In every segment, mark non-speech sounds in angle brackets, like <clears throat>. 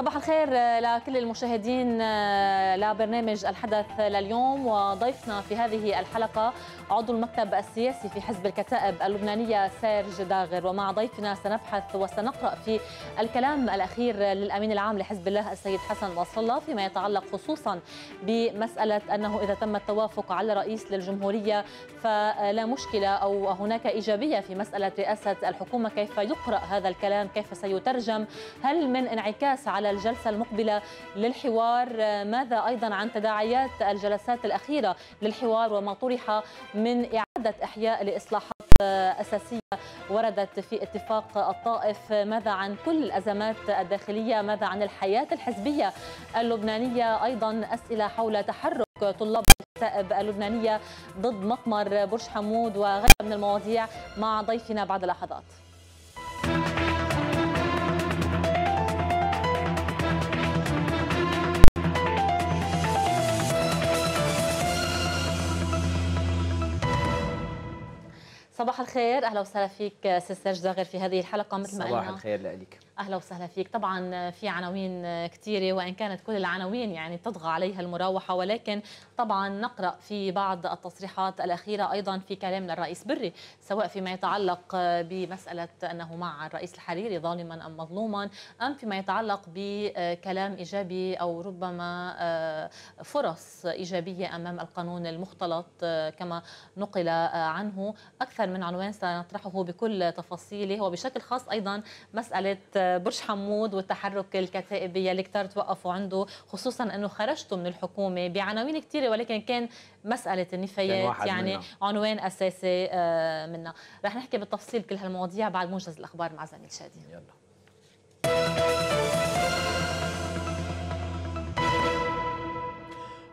صباح الخير لكل المشاهدين آه، لبرنامج الحدث لليوم وضيفنا في هذه الحلقة عضو المكتب السياسي في حزب الكتائب اللبنانية سيرج داغر ومع ضيفنا سنبحث وسنقرأ في الكلام الأخير للأمين العام لحزب الله السيد حسن نصر الله فيما يتعلق خصوصا بمسألة أنه إذا تم التوافق على رئيس للجمهورية فلا مشكلة أو هناك إيجابية في مسألة رئاسة الحكومة كيف يقرأ هذا الكلام كيف سيترجم هل من انعكاس على الجلسة المقبلة للحوار آه، ماذا أيضا عن تداعيات الجلسات الأخيرة للحوار وما طرح من إعادة إحياء لإصلاحات آه، أساسية وردت في اتفاق الطائف آه، ماذا عن كل الأزمات الداخلية ماذا عن الحياة الحزبية اللبنانية أيضا أسئلة حول تحرك طلاب الكتائب اللبنانية ضد مطمر برج حمود وغيرها من المواضيع مع ضيفنا بعد لحظات صباح الخير اهلا وسهلا فيك سيستر آه، سجد في هذه الحلقه مثل ما قلنا صباح الخير لك اهلا وسهلا فيك طبعا في عناوين كثيره وان كانت كل العناوين يعني تطغى عليها المراوحه ولكن طبعا نقرا في بعض التصريحات الاخيره ايضا في كلام للرئيس بري سواء فيما يتعلق بمساله انه مع الرئيس الحريري ظالما ام مظلوما ام فيما يتعلق بكلام ايجابي او ربما آه، فرص ايجابيه امام القانون المختلط آه، كما نقل آه، عنه اكثر من عنوان سنطرحه بكل تفاصيله وبشكل خاص ايضا مساله برج حمود والتحرك الكتائبي اللي كثير توقفوا عنده خصوصا انه خرجتوا من الحكومه بعناوين كثيره ولكن كان مساله النفايات يعني منا. عنوان اساسي آه، منها رح نحكي بالتفصيل كل هالمواضيع بعد موجز الاخبار مع زميل شادي يلا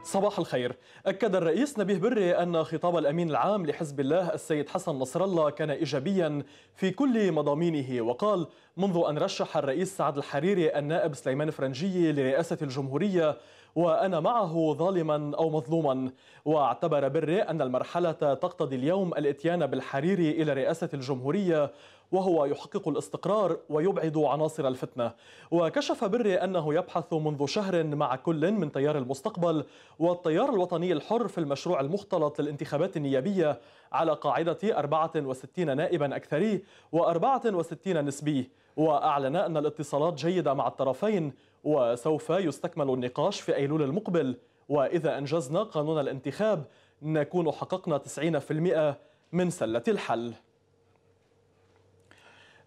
صباح الخير أكد الرئيس نبيه بري أن خطاب الأمين العام لحزب الله السيد حسن نصر الله كان إيجابيا في كل مضامينه وقال منذ أن رشح الرئيس سعد الحريري النائب سليمان فرنجي لرئاسة الجمهورية وأنا معه ظالما أو مظلوما واعتبر بري أن المرحلة تقتضي اليوم الاتيان بالحريري إلى رئاسة الجمهورية وهو يحقق الاستقرار ويبعد عناصر الفتنة وكشف بري أنه يبحث منذ شهر مع كل من تيار المستقبل والتيار الوطني الحر في المشروع المختلط للانتخابات النيابية على قاعدة 64 نائبا أكثري و64 نسبي وأعلن أن الاتصالات جيدة مع الطرفين وسوف يستكمل النقاش في أيلول المقبل وإذا أنجزنا قانون الانتخاب نكون حققنا 90% من سلة الحل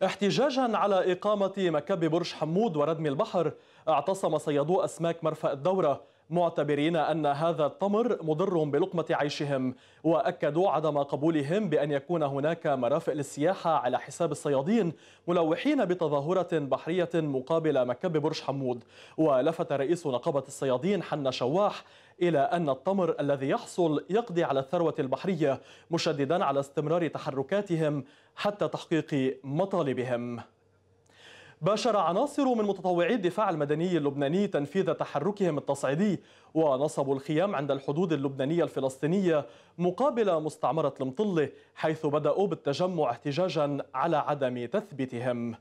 احتجاجا على إقامة مكب برج حمود وردم البحر اعتصم صيادو أسماك مرفأ الدورة معتبرين أن هذا التمر مضر بلقمة عيشهم وأكدوا عدم قبولهم بأن يكون هناك مرافق للسياحة على حساب الصيادين ملوحين بتظاهرة بحرية مقابل مكب برج حمود ولفت رئيس نقابة الصيادين حنا شواح إلى أن الطمر الذي يحصل يقضي على الثروة البحرية مشددا على استمرار تحركاتهم حتى تحقيق مطالبهم باشر عناصر من متطوعي الدفاع المدني اللبناني تنفيذ تحركهم التصعيدي ونصبوا الخيام عند الحدود اللبنانية الفلسطينية مقابل مستعمرة المطلة حيث بدأوا بالتجمع احتجاجا على عدم تثبيتهم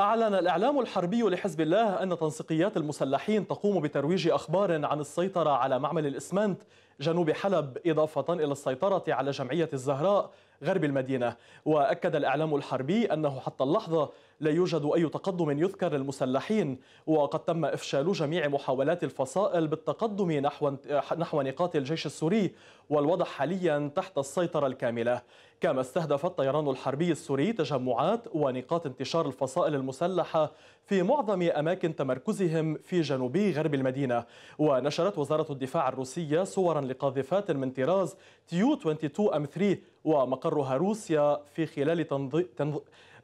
أعلن الإعلام الحربي لحزب الله أن تنسيقيات المسلحين تقوم بترويج أخبار عن السيطرة على معمل الإسمنت جنوب حلب إضافة إلى السيطرة على جمعية الزهراء غرب المدينة وأكد الإعلام الحربي أنه حتى اللحظة لا يوجد أي تقدم يذكر للمسلحين وقد تم إفشال جميع محاولات الفصائل بالتقدم نحو, نحو نقاط الجيش السوري والوضع حاليا تحت السيطرة الكاملة كما استهدف الطيران الحربي السوري تجمعات ونقاط انتشار الفصائل المسلحة في معظم أماكن تمركزهم في جنوبي غرب المدينة ونشرت وزارة الدفاع الروسية صورا لقاذفات من طراز تيو 22 أم 3 ومقرها روسيا في خلال تنظيم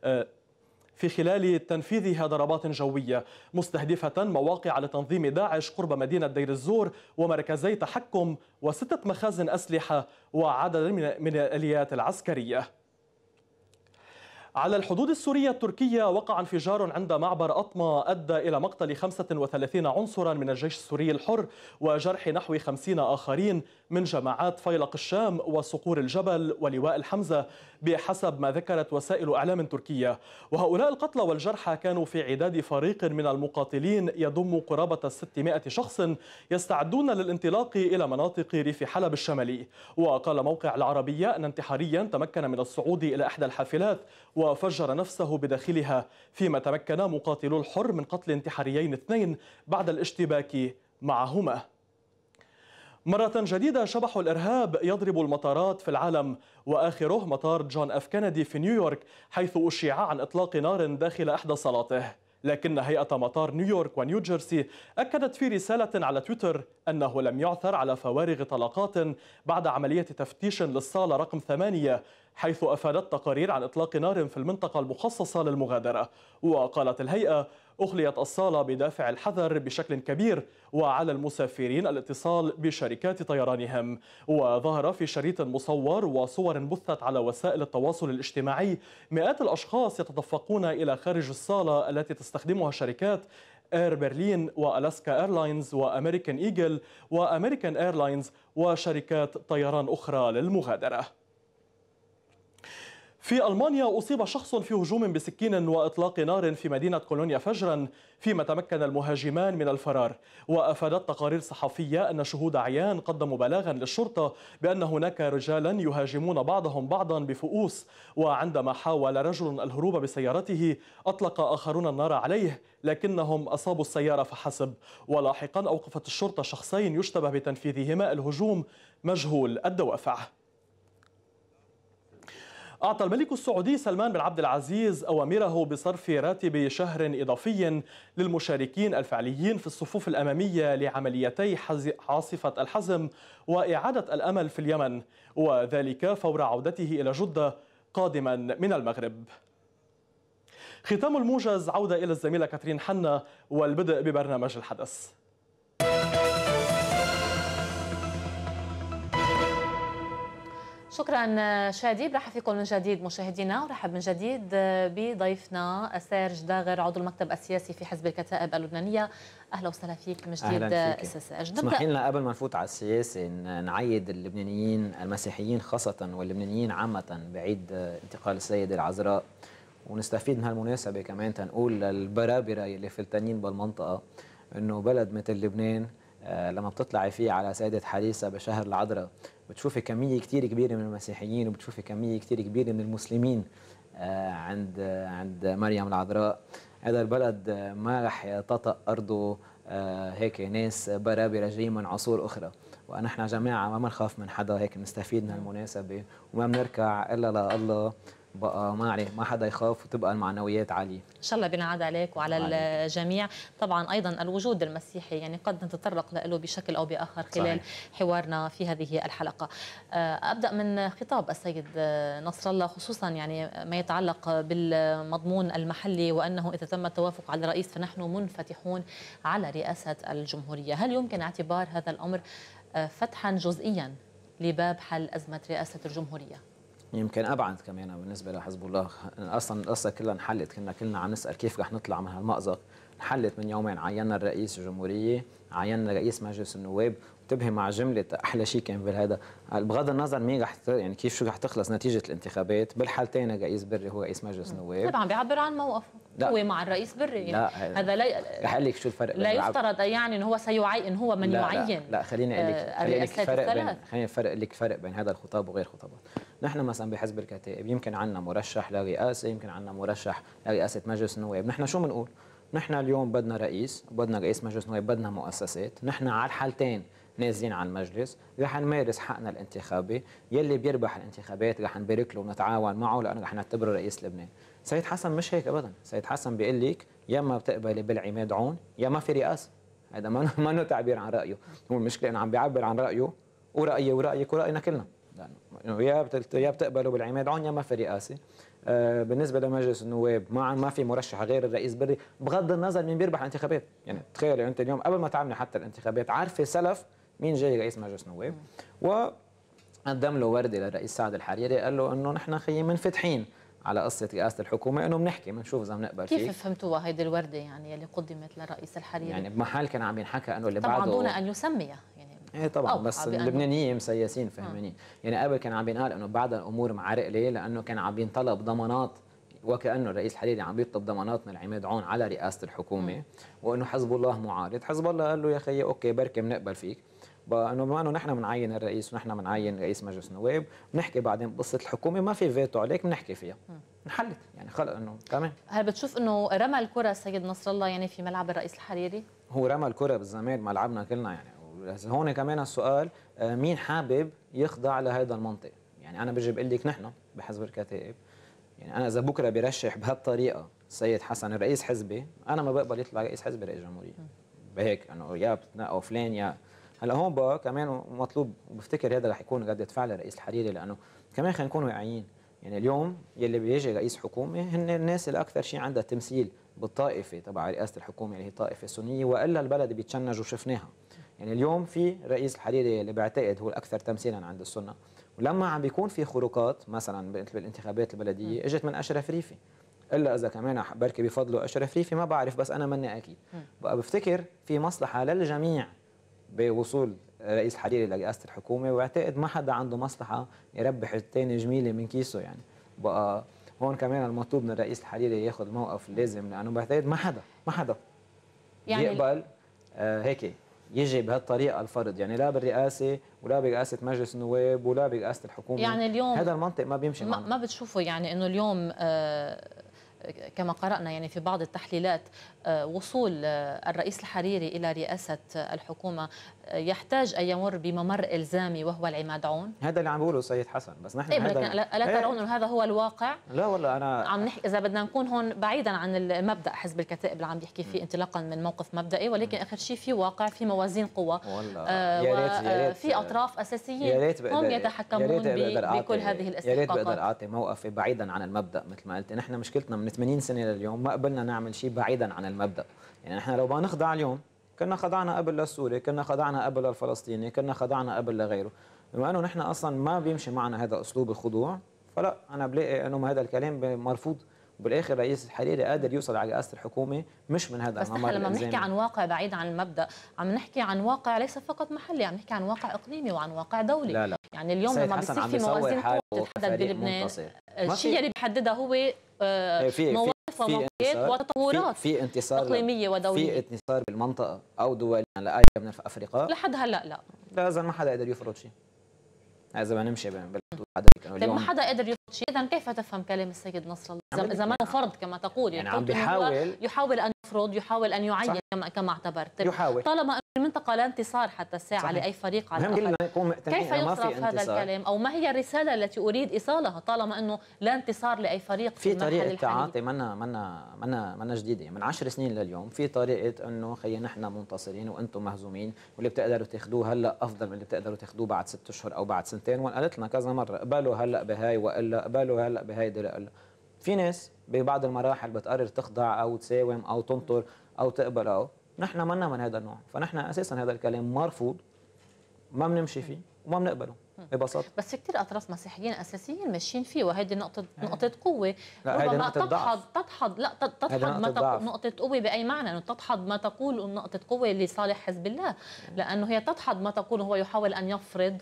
آه، في خلال تنفيذها ضربات جوية مستهدفة مواقع لتنظيم داعش قرب مدينة دير الزور ومركزي تحكم وستة مخازن أسلحة وعدد من الآليات العسكرية على الحدود السورية التركية وقع انفجار عند معبر أطمة أدى إلى مقتل 35 عنصرا من الجيش السوري الحر وجرح نحو 50 آخرين من جماعات فيلق الشام وصقور الجبل ولواء الحمزة بحسب ما ذكرت وسائل أعلام تركية وهؤلاء القتلى والجرحى كانوا في عداد فريق من المقاتلين يضم قرابة 600 شخص يستعدون للانطلاق إلى مناطق ريف حلب الشمالي وقال موقع العربية أن انتحاريا تمكن من الصعود إلى إحدى الحافلات وفجر نفسه بداخلها فيما تمكن مقاتلو الحر من قتل انتحاريين اثنين بعد الاشتباك معهما مرة جديدة شبح الإرهاب يضرب المطارات في العالم وآخره مطار جون أف كندي في نيويورك حيث أشيع عن إطلاق نار داخل إحدى صلاته لكن هيئة مطار نيويورك ونيوجيرسي أكدت في رسالة على تويتر أنه لم يعثر على فوارغ طلقات بعد عملية تفتيش للصالة رقم ثمانية حيث أفادت تقارير عن إطلاق نار في المنطقة المخصصة للمغادرة وقالت الهيئة أخليت الصالة بدافع الحذر بشكل كبير وعلى المسافرين الاتصال بشركات طيرانهم وظهر في شريط مصور وصور بثت على وسائل التواصل الاجتماعي مئات الأشخاص يتدفقون إلى خارج الصالة التي تستخدمها شركات اير برلين والاسكا ايرلاينز وامريكان ايجل وامريكان ايرلاينز وشركات طيران اخرى للمغادره في ألمانيا أصيب شخص في هجوم بسكين وإطلاق نار في مدينة كولونيا فجرا فيما تمكن المهاجمان من الفرار وأفادت تقارير صحفية أن شهود عيان قدموا بلاغا للشرطة بأن هناك رجالا يهاجمون بعضهم بعضا بفؤوس وعندما حاول رجل الهروب بسيارته أطلق آخرون النار عليه لكنهم أصابوا السيارة فحسب ولاحقا أوقفت الشرطة شخصين يشتبه بتنفيذهما الهجوم مجهول الدوافع أعطى الملك السعودي سلمان بن عبد العزيز أوامره بصرف راتب شهر إضافي للمشاركين الفعليين في الصفوف الأمامية لعمليتي عاصفة الحزم وإعادة الأمل في اليمن وذلك فور عودته إلى جدة قادما من المغرب ختام الموجز عودة إلى الزميلة كاترين حنا والبدء ببرنامج الحدث شكرا آه، شادي برحب فيكم من جديد مشاهدينا ورحب من جديد آه، بضيفنا آه، سيرج داغر عضو المكتب السياسي في حزب الكتائب اللبنانيه اهلا وسهلا فيك من جديد سيرج اسمحي لنا قبل ما نفوت على السياسه نعيد اللبنانيين المسيحيين خاصه واللبنانيين عامه بعيد انتقال السيده العذراء ونستفيد من هالمناسبه كمان تنقول للبرابره اللي فلتانين بالمنطقه انه بلد مثل لبنان آه، لما بتطلعي فيه على سيدة حريسة بشهر العذراء بتشوفي كمية كتير كبيرة من المسيحيين وبتشوفي كمية كتير كبيرة من المسلمين آه، عند عند مريم العذراء هذا البلد ما رح تطأ أرضه آه، هيك ناس برابرة جايين من عصور أخرى ونحن جماعة ما بنخاف من حدا هيك بنستفيد من المناسبة وما بنركع إلا لله بقى ما عليه ما حدا يخاف وتبقى المعنويات عاليه ان شاء الله بينعاد عليك وعلى عالية. الجميع طبعا ايضا الوجود المسيحي يعني قد نتطرق له بشكل او باخر خلال صحيح. حوارنا في هذه الحلقه آه، ابدا من خطاب السيد نصر الله خصوصا يعني ما يتعلق بالمضمون المحلي وانه اذا تم التوافق على الرئيس فنحن منفتحون على رئاسه الجمهوريه هل يمكن اعتبار هذا الامر آه، فتحا جزئيا لباب حل ازمه رئاسه الجمهوريه يمكن ابعد كمان بالنسبه لحزب الله اصلا القصه كلها انحلت كنا كلنا عم نسال كيف رح نطلع من هالمأزق انحلت من يومين عينا الرئيس الجمهوريه عينا رئيس مجلس النواب تبهي مع جمله احلى شيء كان بالهذا بغض النظر مين رح يعني كيف شو رح تخلص نتيجه الانتخابات بالحالتين رئيس بري هو رئيس مجلس النواب طبعا بيعبر عن موقفه لا. هو مع الرئيس بري يعني لا هذا لا رح لك شو الفرق لا يفترض يعني انه هو سيعين هو من لا يعين لا, لا خليني اقول لك آه، خليني لك فرق بين خليني فرق لك فرق بين هذا الخطاب وغير خطابات نحن مثلا بحزب الكتائب يمكن عندنا مرشح لرئاسه يمكن عندنا مرشح لرئاسه مجلس النواب نحن شو بنقول نحن اليوم بدنا رئيس بدنا رئيس مجلس نواب بدنا مؤسسات نحن على الحالتين نازلين على المجلس رح نمارس حقنا الانتخابي يلي بيربح الانتخابات رح نبارك له ونتعاون معه لانه رح نعتبره رئيس لبنان سيد حسن مش هيك ابدا سيد حسن بيقول لك يا ما بتقبلي بالعماد عون يا ما في رئاسه هذا ما <laughs> ما تعبير عن رايه هو المشكله انه عم بيعبر عن رايه ورايي ورايك وراينا كلنا لانه يا يا بتقبلوا بالعماد عون يا ما في رئاسه آه، بالنسبه لمجلس النواب ما ما في مرشح غير الرئيس بري بغض النظر مين بيربح الانتخابات يعني تخيل انت اليوم قبل ما تعملي حتى الانتخابات عارفه سلف مين جاي رئيس مجلس النواب وقدم له ورده للرئيس سعد الحريري قال له انه نحن خيي منفتحين على قصة رئاسة الحكومة إنه بنحكي بنشوف إذا بنقبل كيف فيك. فهمتوها هيدي الوردة يعني اللي قدمت للرئيس الحريري؟ يعني بمحل كان عم ينحكى إنه اللي بعده طبعا دون أن يسمي يعني ايه طبعا بس اللبنانيين مسيسين فهمانين يعني قبل كان عم ينقال انه بعد الامور معرقله لانه كان عم ينطلب ضمانات وكانه الرئيس الحريري عم يطلب ضمانات من عماد عون على رئاسه الحكومه وانه حزب الله معارض حزب الله قال له يا خيي اوكي بركي بنقبل فيك انه بما انه نحن بنعين الرئيس ونحن بنعين رئيس مجلس النواب بنحكي بعدين بقصه الحكومه ما في فيتو عليك بنحكي فيها انحلت يعني خلق انه تمام هل بتشوف انه رمى الكره السيد نصر الله يعني في ملعب الرئيس الحريري؟ هو رمى الكره بالزمان ملعبنا كلنا يعني هون كمان السؤال آه، مين حابب يخضع لهذا المنطق؟ يعني انا بجي بقول لك نحن بحزب الكتائب يعني انا اذا بكره برشح بهالطريقه السيد حسن رئيس حزبي انا ما بقبل يطلع رئيس حزبي رئيس جمهوريه بهيك انه يا بتنقوا فلان يا هلا هون بقى كمان مطلوب وبفتكر هذا رح يكون ردة فعل الرئيس الحريري لانه كمان خلينا نكون واقعيين يعني اليوم يلي بيجي رئيس حكومه هن الناس الاكثر شيء عندها تمثيل بالطائفه تبع رئاسه الحكومه اللي هي طائفه سنيه والا البلد بيتشنج وشفناها يعني اليوم في رئيس الحريري اللي بعتقد هو الاكثر تمثيلا عند السنه ولما عم بيكون في خروقات مثلا بالانتخابات البلديه اجت من اشرف ريفي الا اذا كمان بركي بفضله اشرف ريفي ما بعرف بس انا مني اكيد بقى بفتكر في مصلحه للجميع بوصول رئيس حريري لرئاسه الحكومه واعتقد ما حدا عنده مصلحه يربح الثاني جميله من كيسه يعني بقى هون كمان المطلوب من الرئيس الحريري ياخذ الموقف اللازم لانه بعتقد ما حدا ما حدا يعني يقبل آه هيك يجي بهالطريقه الفرض يعني لا بالرئاسه ولا برئاسه مجلس النواب ولا برئاسه الحكومه يعني اليوم هذا المنطق ما بيمشي ما, ما بتشوفه يعني انه اليوم آه كما قرأنا يعني في بعض التحليلات آه، وصول آه، الرئيس الحريري إلى رئاسة الحكومة يحتاج أن يمر بممر إلزامي وهو العماد عون هذا اللي عم بقوله سيد حسن بس نحن إيه هذا ألا إيه. ترون أنه هذا هو الواقع؟ لا والله أنا عم نحكي إذا بدنا نكون هون بعيدا عن المبدأ حزب الكتائب اللي عم بيحكي فيه انطلاقا من موقف مبدئي ولكن آخر شيء في واقع في موازين قوى والله آه يا ريت يا آه، ريت في أطراف أساسيين هم يتحكمون بكل هذه الاستحقاقات يا ريت بقدر أعطي موقفي بعيدا عن المبدأ مثل ما قلت نحن مشكلتنا من 80 سنة لليوم ما قبلنا نعمل شيء بعيدا عن المبدأ يعني نحن لو ما نخضع اليوم كنا خضعنا قبل للسوري كنا خضعنا قبل للفلسطيني كنا خضعنا قبل لغيره بما انه نحن اصلا ما بيمشي معنا هذا اسلوب الخضوع فلا انا بلاقي انه هذا الكلام مرفوض وبالاخر رئيس الحريري قادر يوصل على رئاسه الحكومه مش من هذا بس نحن لما بنحكي عن واقع بعيد عن المبدا عم نحكي عن واقع ليس فقط محلي عم نحكي عن واقع اقليمي وعن واقع دولي لا لا. يعني اليوم لما بصير آه، في موازين قوه تتحدد بلبنان الشيء اللي بيحددها هو مواقع وموجات وتطورات في, في انتصار اقليميه ودوليه في انتصار بالمنطقه او دوليا لاي من افريقيا لحد هلا لا لا ما حدا قدر يفرض شيء اذا بنمشي بالحدود طيب ما حدا قادر يفرض شيء اذا كيف تفهم كلام السيد نصر الله اذا ما فرض كما تقول يعني, يعني عم بيحاول يحاول ان يفرض يحاول ان يعين كما كما اعتبرت طيب، يحاول طالما المنطقة لا انتصار حتى الساعة صحيح. لأي فريق على الأقل كيف يصرف هذا الكلام أو ما هي الرسالة التي أريد إيصالها طالما أنه لا انتصار لأي فريق في, في طريقة التعاطي منا منا منا منا جديدة من عشر سنين لليوم في طريقة أنه خي نحن منتصرين وأنتم مهزومين واللي بتقدروا تاخذوه هلا أفضل من اللي بتقدروا تاخذوه بعد ست أشهر أو بعد سنتين وأنا قلت لنا كذا مرة قبلوا هلا بهاي والا قبله هلا بهيدي لا في ناس ببعض المراحل بتقرر تخضع او تساوم او تنطر او تقبل او نحن منا من هذا النوع فنحن اساسا هذا الكلام مرفوض ما بنمشي فيه وما بنقبله ببساطه بس في كثير اطراف مسيحيين اساسيين ماشيين فيه وهيدي نقطه نقطه قوه لا هيدي نقطة ضعف. تضحض لا تضحض ما تقول نقطه قوه باي معنى انه تضحض ما تقول نقطه قوه لصالح حزب الله لانه هي تضحض ما تقول هو يحاول ان يفرض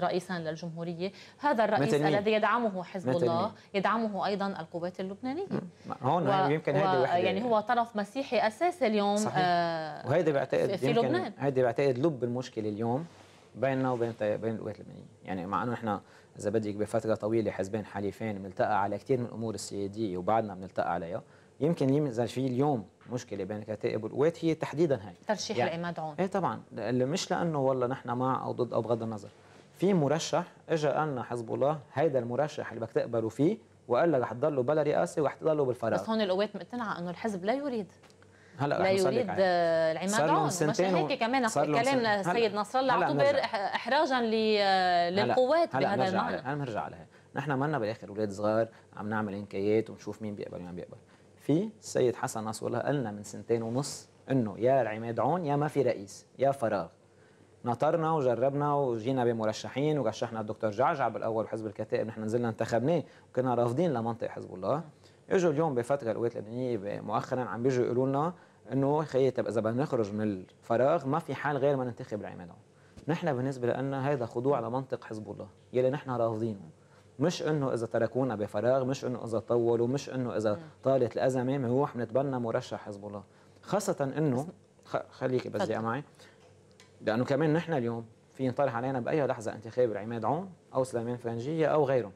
رئيسا للجمهورية هذا الرئيس الذي يدعمه حزب الله يدعمه أيضا القوات اللبنانية هون و... يمكن و... يعني هو طرف مسيحي أساسي اليوم آه وهيدي بعتقد في لبنان هيدي بعتقد لب المشكلة اليوم بيننا وبين بين القوات اللبنانية يعني مع أنه إحنا إذا بدك بفترة طويلة حزبين حليفين بنلتقى على كثير من الأمور السيادية وبعدنا بنلتقى عليها يمكن اذا في اليوم مشكله بين الكتائب والقوات هي تحديدا هاي ترشيح يعني العماد عون ايه طبعا مش لانه والله نحن مع او ضد او بغض النظر في مرشح اجى قال لنا حزب الله هيدا المرشح اللي بدك تقبلوا فيه وقال لك رح تضلوا بلا رئاسه ورح تضلوا بالفراغ بس هون القوات مقتنعه انه الحزب لا يريد هلا لا يريد العماد عون مشان هيك كمان كلام السيد نصر الله اعتبر احراجا للقوات هلا بهذا المعنى هلا بنرجع لها نحن مانا بالاخر اولاد صغار عم نعمل انكيات ونشوف مين بيقبل ومين بيقبل في السيد حسن نصر الله قالنا من سنتين ونص انه يا العماد عون يا ما في رئيس يا فراغ نطرنا وجربنا وجينا بمرشحين ورشحنا الدكتور جعجع بالاول وحزب الكتائب نحن نزلنا انتخبناه وكنا رافضين لمنطق حزب الله اجوا اليوم بفتره القوات اللبنانيه مؤخرا عم بيجوا يقولوا لنا انه خيي طب اذا بدنا نخرج من الفراغ ما في حال غير ما ننتخب العماد نحن بالنسبه لنا هذا خضوع لمنطق حزب الله يلي نحن رافضينه مش انه اذا تركونا بفراغ مش انه اذا طولوا مش انه اذا طالت الازمه بنروح بنتبنى مرشح حزب الله خاصه انه خليكي بس معي لانه كمان نحن اليوم في ينطرح علينا باي لحظه انتخاب خابر عماد عون او سليمان فرنجيه او غيرهم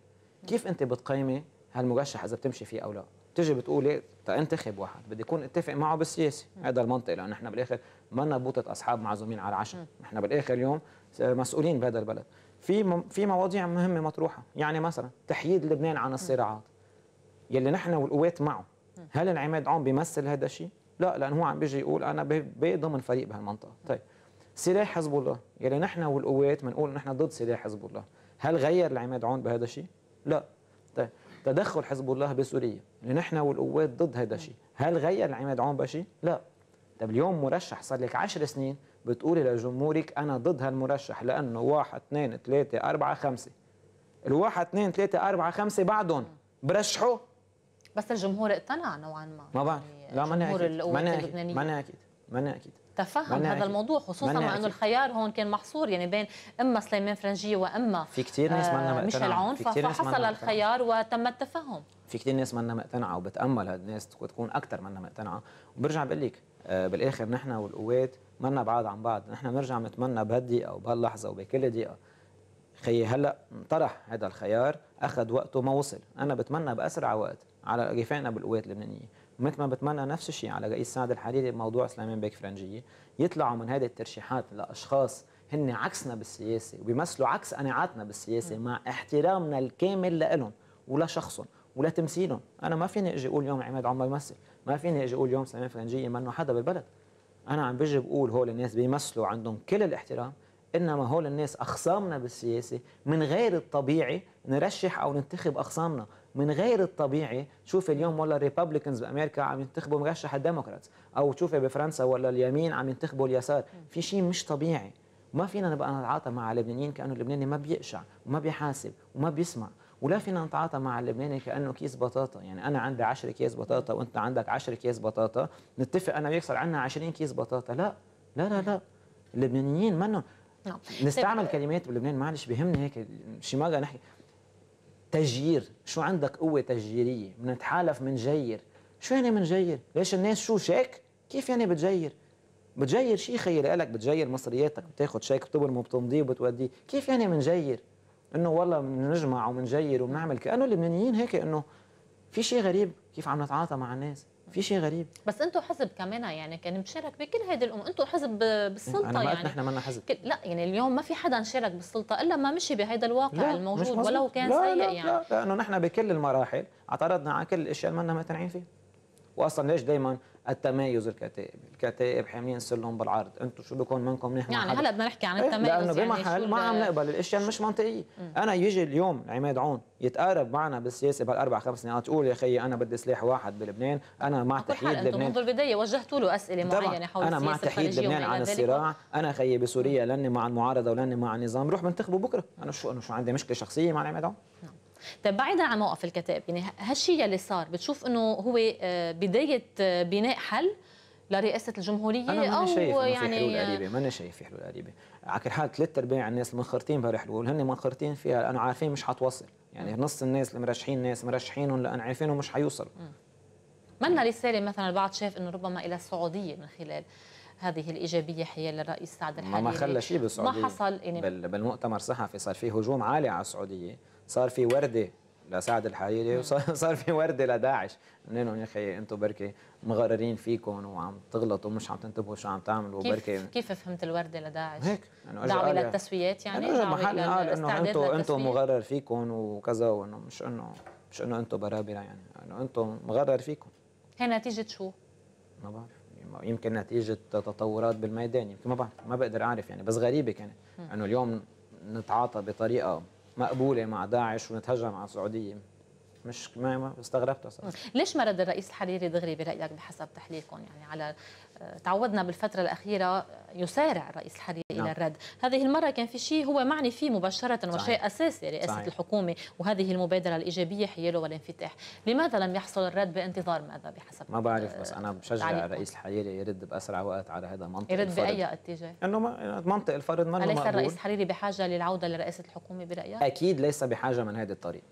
كيف انت بتقيمي هالمرشح اذا بتمشي فيه او لا بتجي بتقولي انتخب واحد بدي اكون اتفق معه بالسياسه هذا المنطق لانه نحن بالاخر ما بوطه اصحاب معزومين على العشاء نحن بالاخر اليوم مسؤولين بهذا البلد في في مواضيع مهمه مطروحه يعني مثلا تحييد لبنان عن الصراعات يلي نحن والقوات معه هل العماد عون بيمثل هذا الشيء لا لانه هو عم بيجي يقول انا بضمن فريق بهالمنطقه طيب سلاح حزب الله يعني نحن والقوات بنقول نحن ضد سلاح حزب الله هل غير العماد عون بهذا الشيء لا تدخل حزب الله بسوريا يعني نحن والقوات ضد هذا الشيء هل غير العماد عون بشيء لا طب اليوم مرشح صار لك 10 سنين بتقولي لجمهورك انا ضد هالمرشح لانه 1 2 3 4 5 ال 1 2 3 4 5 بعدهم برشحوا بس الجمهور اقتنع نوعا ما ما بعرف يعني لا ماني اكيد ماني اكيد ماني اكيد تفهم هذا الموضوع خصوصا مع انه الخيار هون كان محصور يعني بين اما سليمان فرنجيه واما في كثير ناس ما آه، ميشيل عون فحصل الخيار وتم التفهم في كثير ناس منا مقتنعه وبتامل هالناس تكون اكثر منا مقتنعه وبرجع بقول لك آه، بالاخر نحن والقوات منا بعاد عن بعض نحن بنرجع بنتمنى بهالدقيقه وبهاللحظه وبكل دقيقه خيي هلا انطرح هذا الخيار اخذ وقته ما وصل انا بتمنى باسرع وقت على رفاقنا بالقوات اللبنانيه مثل ما بتمنى نفس الشيء على رئيس سعد الحريري بموضوع سليمان بيك فرنجيه يطلعوا من هذه الترشيحات لاشخاص هن عكسنا بالسياسه وبيمثلوا عكس قناعاتنا بالسياسه مع احترامنا الكامل لهم ولشخصهم ولتمثيلهم انا ما فيني اجي اقول يوم عماد عمر يمثل ما فيني اجي اقول يوم سليمان فرنجيه منه حدا بالبلد انا عم بجي بقول هول الناس بيمثلوا عندهم كل الاحترام انما هول الناس اخصامنا بالسياسه من غير الطبيعي نرشح او ننتخب اخصامنا من غير الطبيعي شوف اليوم ولا الريببليكنز بامريكا عم ينتخبوا مرشح الديموكرات او تشوفي بفرنسا ولا اليمين عم ينتخبوا اليسار في شيء مش طبيعي ما فينا نبقى نتعاطى مع اللبنانيين كانه اللبناني ما بيقشع وما بيحاسب وما بيسمع ولا فينا نتعاطى مع اللبناني كانه كيس بطاطا يعني انا عندي 10 كيس بطاطا وانت عندك 10 كيس بطاطا نتفق انا ويكسر عندنا 20 كيس بطاطا لا لا لا لا اللبنانيين منهم نعم نستعمل طيب، آه، كلمات بلبنان معلش بهمني هيك شي مره نحكي تجيير شو عندك قوه تجييريه بنتحالف منجير شو يعني منجير ليش الناس شو شيك كيف يعني بتجير بتجير شيء خير لك بتجير مصرياتك بتاخذ شيك بتبرمه وبتمضيه وبتوديه كيف يعني منجير انه والله بنجمع ومنجير وبنعمل كانه اللبنانيين هيك انه في شيء غريب كيف عم نتعاطى مع الناس في شيء غريب بس انتم حزب كمان يعني كان مشارك بكل هيدي الامور انتم حزب بالسلطه أنا ما يعني نحن ما حزب لا يعني اليوم ما في حدا شارك بالسلطه الا ما مشي بهيدا الواقع لا الموجود مش ولو كان لا سيء لا يعني لا لانه نحن بكل المراحل اعترضنا على كل الاشياء اللي ما مقتنعين فيها واصلا ليش دائما التمايز الكتائب الكتائب حاملين سلم بالعرض انتم شو بكون منكم نحن يعني هلا بدنا نحكي عن إيه، التمايز لانه يعني بمحل ما عم نقبل الاشياء مش منطقيه انا يجي اليوم عماد عون يتقارب معنا بالسياسه بهالاربع خمس سنوات يقول يا خيي انا بدي سلاح واحد بلبنان انا مع تحييد لبنان انتم منذ البدايه وجهتوا له اسئله معينه حول انا مع تحييد لبنان عن الصراع انا خيي بسوريا لاني مع المعارضه ولاني مع النظام روح بنتخبوا بكره انا شو انا شو عندي مشكله شخصيه مع عماد عون طيب بعيدا عن موقف الكتائب يعني هالشيء يلي صار بتشوف انه هو آه، بدايه آه، بناء حل لرئاسه الجمهوريه أنا او شايف يعني في حلول آه، قريبه ما انا شايف في حلول قريبه على كل حال ثلاث ارباع الناس المنخرطين بهالحلول هن منخرطين فيها لانه عارفين مش حتوصل يعني نص الناس اللي مرشحين ناس مرشحينهم لان عارفينهم مش حيوصلوا منا رساله مثلا البعض شاف انه ربما الى السعوديه من خلال هذه الايجابيه حيال الرئيس سعد الحريري ما خلى شيء بالسعوديه ما حصل يعني بالمؤتمر الصحفي صار في هجوم عالي على السعوديه صار في ورده لسعد الحريري وصار <laughs> في ورده لداعش لهم يا اخي انتم بركي مغررين فيكم وعم تغلطوا ومش عم تنتبهوا شو عم تعملوا بركي كيف كيف فهمت الورده لداعش؟ هيك يعني دعوه للتسويات يعني اجى محل قال انه انتم انتم مغرر فيكم وكذا وانه مش انه مش انه انتم برابره يعني انه انتم مغرر فيكم هي نتيجه شو؟ ما بعرف يمكن نتيجه تطورات بالميدان يمكن ما بعرف ما بقدر اعرف يعني بس غريبه كانت انه اليوم نتعاطى بطريقه مقبوله مع داعش ونتهجم على السعوديه مش ما استغربت صراحه ليش رد الرئيس الحريري دغري برايك بحسب تحليلكم يعني على تعودنا بالفترة الأخيرة يسارع الرئيس الحالي نعم. إلى الرد هذه المرة كان في شيء هو معني فيه مباشرة صحيح. وشيء أساسي رئاسة صحيح. الحكومة وهذه المبادرة الإيجابية حياله والانفتاح لماذا لم يحصل الرد بانتظار ماذا بحسب ما بعرف بس أنا بشجع الرئيس الحريري يرد بأسرع وقت على هذا منطق يرد الفرد. بأي اتجاه؟ أنه ما منطق الفرد ما أليس الرئيس الحريري بحاجة للعودة لرئاسة الحكومة برأيك؟ أكيد ليس بحاجة من هذا الطريق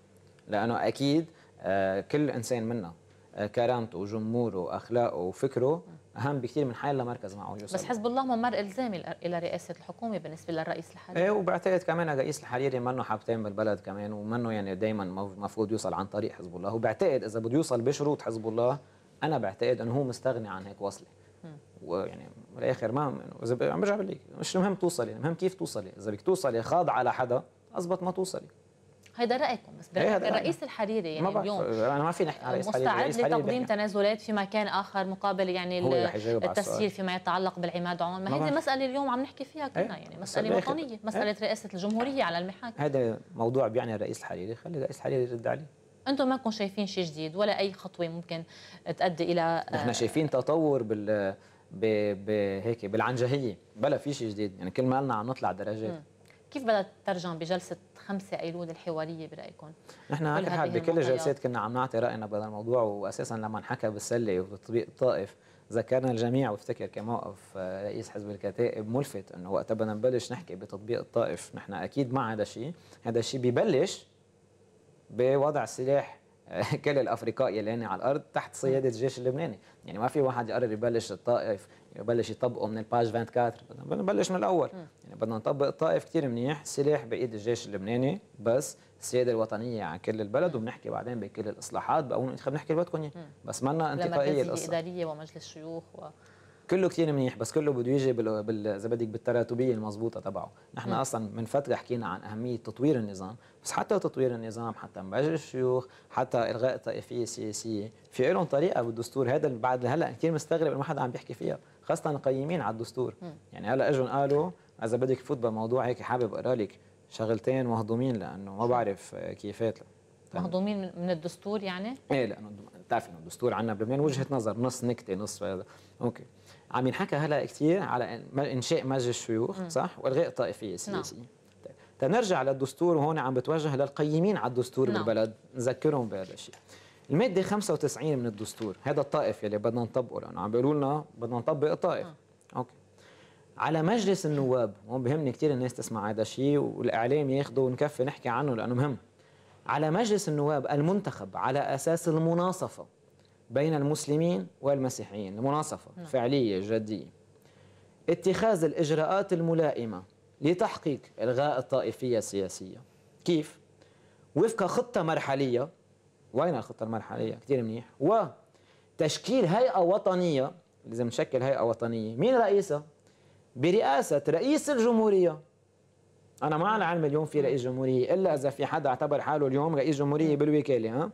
لأنه أكيد آه، كل إنسان منا آه، كرامته وجمهوره وأخلاقه وفكره اهم بكثير من حال لمركز معه يوصل بس حزب الله ممر الزامي الى رئاسه الحكومه بالنسبه للرئيس الحريري ايه وبعتقد كمان الرئيس الحريري منه حابتين بالبلد كمان ومنه يعني دائما المفروض يوصل عن طريق حزب الله وبعتقد اذا بده يوصل بشروط حزب الله انا بعتقد انه هو مستغني عن هيك وصله ويعني بالاخر ما اذا عم برجع بقول مش مهم توصلي المهم كيف توصلي اذا بدك توصلي خاضعه لحدا اضبط ما توصلي هيدا رايكم بس الرئيس الحريري يعني اليوم انا ما في نحكي على مستعد لتقديم تنازلات في مكان اخر مقابل يعني التسهيل فيما يتعلق بالعماد عون ما هيدي المساله اليوم عم نحكي فيها كلنا إيه؟ يعني مساله وطنيه إيه؟ مساله رئاسه الجمهوريه على المحاكم هذا موضوع بيعني الرئيس الحريري خلي الرئيس الحريري يرد عليه انتم ما كنتم شايفين شيء جديد ولا اي خطوه ممكن تؤدي الى نحن آه، شايفين تطور بال بهيك بالعنجهيه بلا في شيء جديد يعني كل ما لنا عم نطلع درجات كيف بدها تترجم بجلسه 5 ايلول الحواريه برايكم؟ نحن هالحد بكل الجلسات كنا عم نعطي راينا بهذا الموضوع واساسا لما انحكى بالسله وبتطبيق الطائف ذكرنا الجميع وافتكر كموقف آه، رئيس حزب الكتائب ملفت انه وقت بدنا نبلش نحكي بتطبيق الطائف نحن اكيد مع هذا الشيء هذا الشيء ببلش بوضع السلاح آه، <laughs> كل الافرقاء يلاني على الارض تحت صياده الجيش اللبناني يعني ما في واحد يقرر يبلش الطائف يبلش يطبقه من الباج 24 بدنا نبلش من الاول يعني بدنا نطبق الطائف كثير منيح السلاح بايد الجيش اللبناني بس السياده الوطنيه عن كل البلد وبنحكي بعدين بكل الاصلاحات بقوم انتخاب نحكي بدكم بس منا انتقائيه القصه الاداريه ومجلس شيوخ و... كله كثير منيح بس كله بده يجي اذا بدك بالتراتبيه المضبوطه تبعه، نحن م. اصلا من فتره حكينا عن اهميه تطوير النظام، بس حتى تطوير النظام حتى مجلس الشيوخ، حتى الغاء الطائفيه السياسيه، في لهم طريقه بالدستور هذا بعد هلا كثير مستغرب انه ما حدا عم بيحكي فيها، خاصه القيمين على الدستور يعني هلا اجوا قالوا اذا بدك تفوت بموضوع هيك حابب اقرا لك شغلتين مهضومين لانه ما بعرف كيفات مهضومين من الدستور يعني؟ ايه لانه بتعرفي انه الدستور عندنا بلبنان وجهه نظر نص نكته نص هذا اوكي عم ينحكى هلا كثير على انشاء مجلس الشيوخ صح والغاء الطائفيه نعم. السياسيه نعم. تنرجع للدستور وهون عم بتوجه للقيمين على الدستور نعم. بالبلد نذكرهم بهذا الشيء الماده 95 من الدستور هذا الطائف يلي بدنا نطبقه لانه عم بيقولوا لنا بدنا نطبق الطائف آه. اوكي على مجلس النواب هون بهمني كثير الناس تسمع هذا الشيء والاعلام ياخذه ونكفي نحكي عنه لانه مهم على مجلس النواب المنتخب على اساس المناصفه بين المسلمين والمسيحيين المناصفه نعم. فعليه جديه اتخاذ الاجراءات الملائمه لتحقيق الغاء الطائفيه السياسيه كيف وفق خطه مرحليه وين الخطه المرحليه كثير منيح وتشكيل هيئه وطنيه لازم نشكل هيئه وطنيه مين رئيسها برئاسه رئيس الجمهوريه انا مع العلم اليوم في رئيس جمهوريه الا اذا في حدا اعتبر حاله اليوم رئيس جمهوريه بالوكاله ها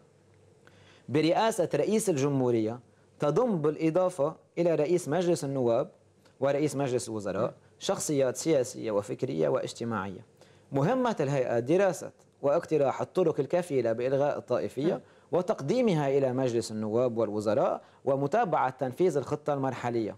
برئاسه رئيس الجمهوريه تضم بالاضافه الى رئيس مجلس النواب ورئيس مجلس الوزراء شخصيات سياسيه وفكريه واجتماعيه مهمه الهيئه دراسه واقتراح الطرق الكفيلة بإلغاء الطائفية نعم. وتقديمها إلى مجلس النواب والوزراء ومتابعة تنفيذ الخطة المرحلية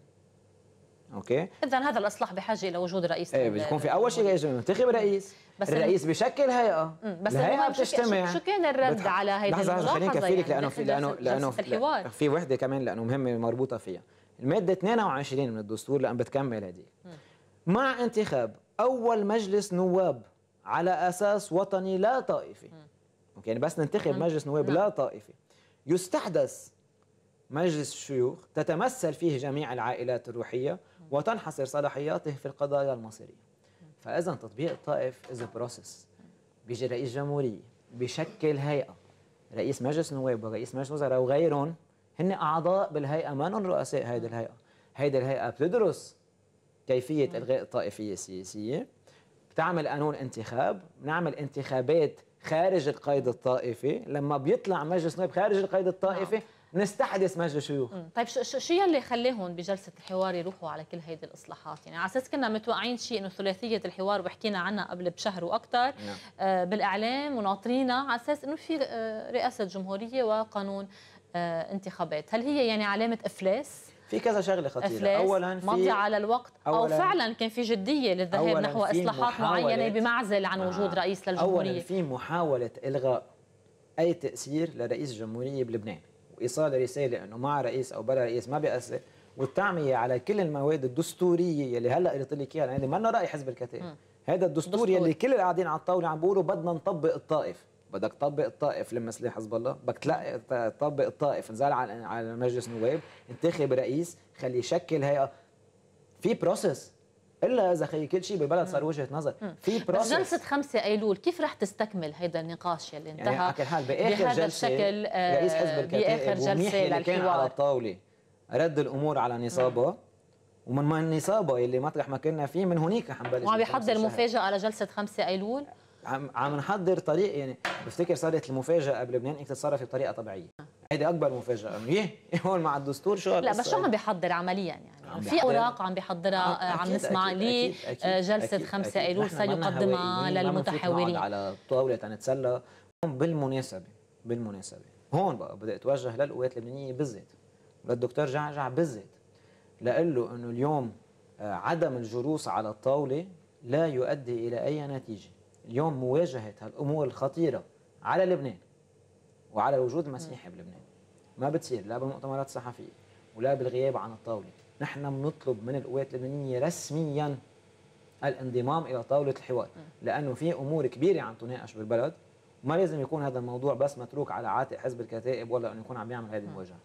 اوكي اذا هذا الاصلاح بحاجه الى وجود رئيس ايه بيكون في اول شيء لازم ينتخب رئيس بس الرئيس بيشكل هيئه بس الهيئه بتجتمع شو كان الرد بتح... على هيدي لحظه خليني كفيلك يعني لانه في لانه لانه في, في وحده كمان لانه مهمه مربوطه فيها الماده 22 من الدستور لان بتكمل هذه مع انتخاب اول مجلس نواب على اساس وطني لا طائفي يعني بس ننتخب مجلس نواب نعم. لا طائفي يستحدث مجلس الشيوخ تتمثل فيه جميع العائلات الروحيه وتنحصر صلاحياته في القضايا المصيريه فاذا تطبيق الطائف از بروسيس بيجي رئيس جمهوريه بشكل هيئه رئيس مجلس نواب ورئيس مجلس وزراء وغيرهم هن اعضاء بالهيئه ما رؤساء هذه الهيئه هذه الهيئه بتدرس كيفيه الغاء الطائفيه السياسيه بتعمل قانون انتخاب بنعمل انتخابات خارج القيد الطائفي لما بيطلع مجلس نواب خارج القيد الطائفي نعم. نستحدث مجلس شيوخ طيب شو شو يلي خلاهم بجلسه الحوار يروحوا على كل هيدي الاصلاحات يعني على اساس كنا متوقعين شيء انه ثلاثيه الحوار وحكينا عنها قبل بشهر واكثر نعم. آه بالاعلام وناطرينا على اساس انه في آه، رئاسه جمهوريه وقانون آه انتخابات هل هي يعني علامه افلاس في كذا شغله خطيره اولا في على الوقت او فعلا كان في جديه للذهاب نحو اصلاحات معينه بمعزل عن وجود آه. رئيس للجمهوريه اولا في محاوله الغاء اي تاثير لرئيس الجمهوريه بلبنان وايصال رساله انه مع رئيس او بلا رئيس ما بياثر والتعميه على كل المواد الدستوريه اللي هلا قلت لك اياها يعني ما راي حزب الكتائب هذا الدستور, الدستور يلي كل اللي قاعدين على الطاوله عم بيقولوا بدنا نطبق الطائف بدك تطبق الطائف لما حزب الله بدك تطبق الطائف انزال على على مجلس النواب انتخب رئيس خلي يشكل هيئه في بروسس الا اذا خي كل شيء ببلد صار وجهه نظر في بروسس جلسه 5 ايلول كيف رح تستكمل هيدا النقاش اللي يعني انتهى يعني على حال باخر جلسه الشكل رئيس حزب آه، الكتائب باخر جلسه اللي كان على الطاوله رد الامور على نصابها ومن ما النصابه اللي مطرح ما كنا فيه من هونيك رح نبلش وعم بيحضر مفاجاه على جلسه 5 ايلول عم عم نحضر طريق يعني بفتكر صارت المفاجاه بلبنان انك تتصرفي بطريقه طبيعيه هيدي اكبر مفاجاه انه ايه <laughs> هون مع الدستور شو لا بس شو عم بيحضر عمليا يعني عم في اوراق عم بيحضرها آه، آه، عم, عم نسمع لي آه، جلسه 5 ايلول سيقدمها للمتحاورين على طاوله تنتسلى هون بالمناسبه بالمناسبه هون بقى بدي اتوجه للقوات اللبنانيه بالذات للدكتور جعجع بالذات لقول له انه اليوم عدم الجلوس على الطاوله لا يؤدي الى اي نتيجه اليوم مواجهة هالأمور الخطيرة على لبنان وعلى الوجود المسيحي بلبنان ما بتصير لا بالمؤتمرات الصحفية ولا بالغياب عن الطاولة نحن بنطلب من القوات اللبنانية رسميا الانضمام إلى طاولة الحوار لأنه في أمور كبيرة عم تناقش بالبلد ما لازم يكون هذا الموضوع بس متروك على عاتق حزب الكتائب ولا أنه يكون عم يعمل هذه المواجهة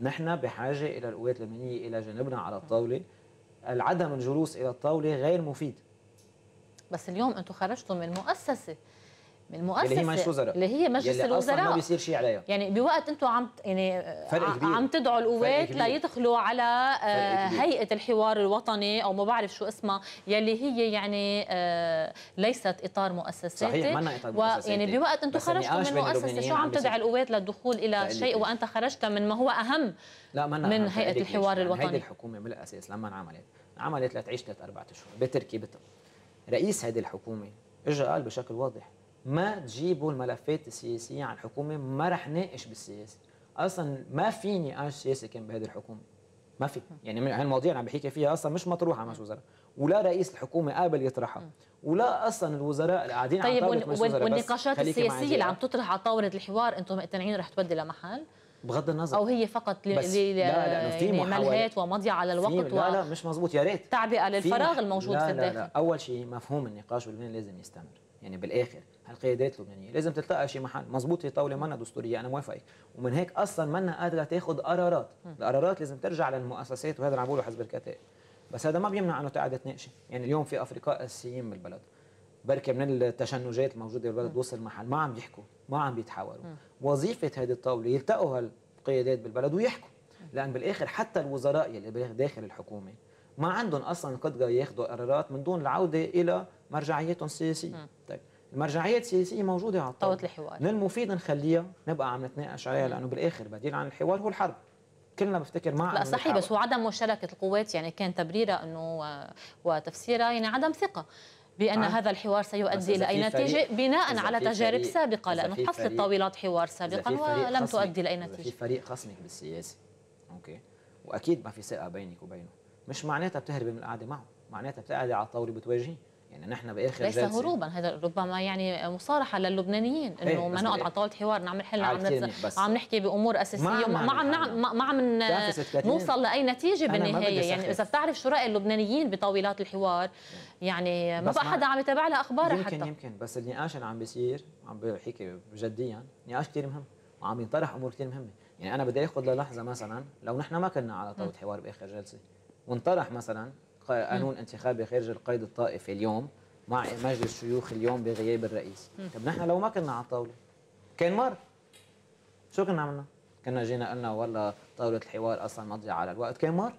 نحن بحاجة إلى القوات اللبنانية إلى جانبنا على الطاولة العدم الجلوس إلى الطاولة غير مفيد بس اليوم انتم خرجتوا من مؤسسه من مؤسسه اللي يعني هي مجلس الوزراء اللي هي مجلس يلي الوزراء اصلا ما بيصير شيء عليها يعني بوقت انتم عم يعني آه، فرق كبير. عم تدعوا القوات ليدخلوا على آه، هيئه الحوار الوطني او ما بعرف شو اسمها يلي هي يعني آه، ليست اطار مؤسسات صحيح ما اطار مؤسسات ويعني بوقت انتم خرجتوا من مؤسسه شو عم تدعي القوات للدخول الى شيء وانت خرجت من ما هو اهم لا من, من هيئه الحوار الوطني هيدي الحكومه من الاساس لما انعملت عملت لتعيش ثلاث اربع اشهر بتركي بتركي رئيس هذه الحكومه اجى قال بشكل واضح ما تجيبوا الملفات السياسيه عن الحكومه ما رح ناقش بالسياسه اصلا ما في نقاش سياسي كان بهذه الحكومه ما في يعني هالمواضيع اللي عم بحكي فيها اصلا مش مطروحه على مجلس الوزراء ولا رئيس الحكومه قابل يطرحها ولا اصلا الوزراء اللي قاعدين طيب على طاوله مجلس الوزراء والنقاشات السياسيه اللي عم تطرح على طاوله الحوار انتم مقتنعين رح تودي لمحل؟ بغض النظر او هي فقط ل... ل... لا لانه في يعني محاولات ومضي على الوقت و... لا لا مش مزبوط يا ريت تعبئه للفراغ الموجود لا في الداخل لا لا اول شيء مفهوم النقاش واللبناني لازم يستمر يعني بالاخر هالقيادات اللبنانيه لازم تلتقى شيء محل مزبوط هي طاوله منا دستوريه انا موافقك ومن هيك اصلا منا قادره تاخذ قرارات القرارات لازم ترجع للمؤسسات وهذا اللي عم بقوله حزب الكتائب بس هذا ما بيمنع انه تقعد تناقشي يعني اليوم في افرقاء اساسيين بالبلد بركة من التشنجات الموجوده بالبلد وصل محل ما عم يحكوا ما عم بيتحاوروا وظيفه هذه الطاوله يلتقوا هالقيادات بالبلد ويحكوا لان بالاخر حتى الوزراء يلي داخل الحكومه ما عندهم اصلا قدره ياخذوا قرارات من دون العوده الى مرجعيتهم السياسيه طيب المرجعيه السياسيه موجوده على الطاوله الحوار من المفيد نخليها نبقى عم نتناقش عليها لانه بالاخر بديل عن الحوار هو الحرب كلنا بفتكر مع لا صحيح بس هو عدم مشاركه القوات يعني كان تبريرها انه وتفسيرها يعني عدم ثقه بأن هذا الحوار سيؤدي إلى أي نتيجة بناء على تجارب سابقة لأنه حصل الطاولات حوار سابقا ولم تؤدي لأي نتيجة في فريق خصمك بالسياسة أوكي وأكيد ما في ثقة بينك وبينه مش معناتها بتهربي من القعدة معه معناتها بتقعدي على الطاولة بتواجهيه يعني نحن باخر ليس جلسة هروبا هذا ربما يعني مصارحه للبنانيين انه إيه، ما نقعد على إيه. طاوله حوار نعمل حل عم, عم نحكي بامور اساسيه ما عم ما عم نوصل لاي نتيجه بالنهايه يعني اذا بتعرف شو راي اللبنانيين بطاولات الحوار إيه. يعني ما بقى حدا عم يتابع لها اخبارها يمكن حتى يمكن بس النقاش اللي عم بيصير عم بحكي جديا نقاش كثير مهم وعم ينطرح امور كثير مهمه يعني انا بدي اخذ للحظه مثلا لو نحن ما كنا على طاوله حوار باخر جلسه وانطرح مثلا قانون انتخابي خارج القيد الطائفي اليوم مع مجلس شيوخ اليوم بغياب الرئيس طب نحن لو ما كنا على الطاوله كان مر شو كنا عملنا كنا جينا قلنا والله طاوله الحوار اصلا مضيعه على الوقت كان مر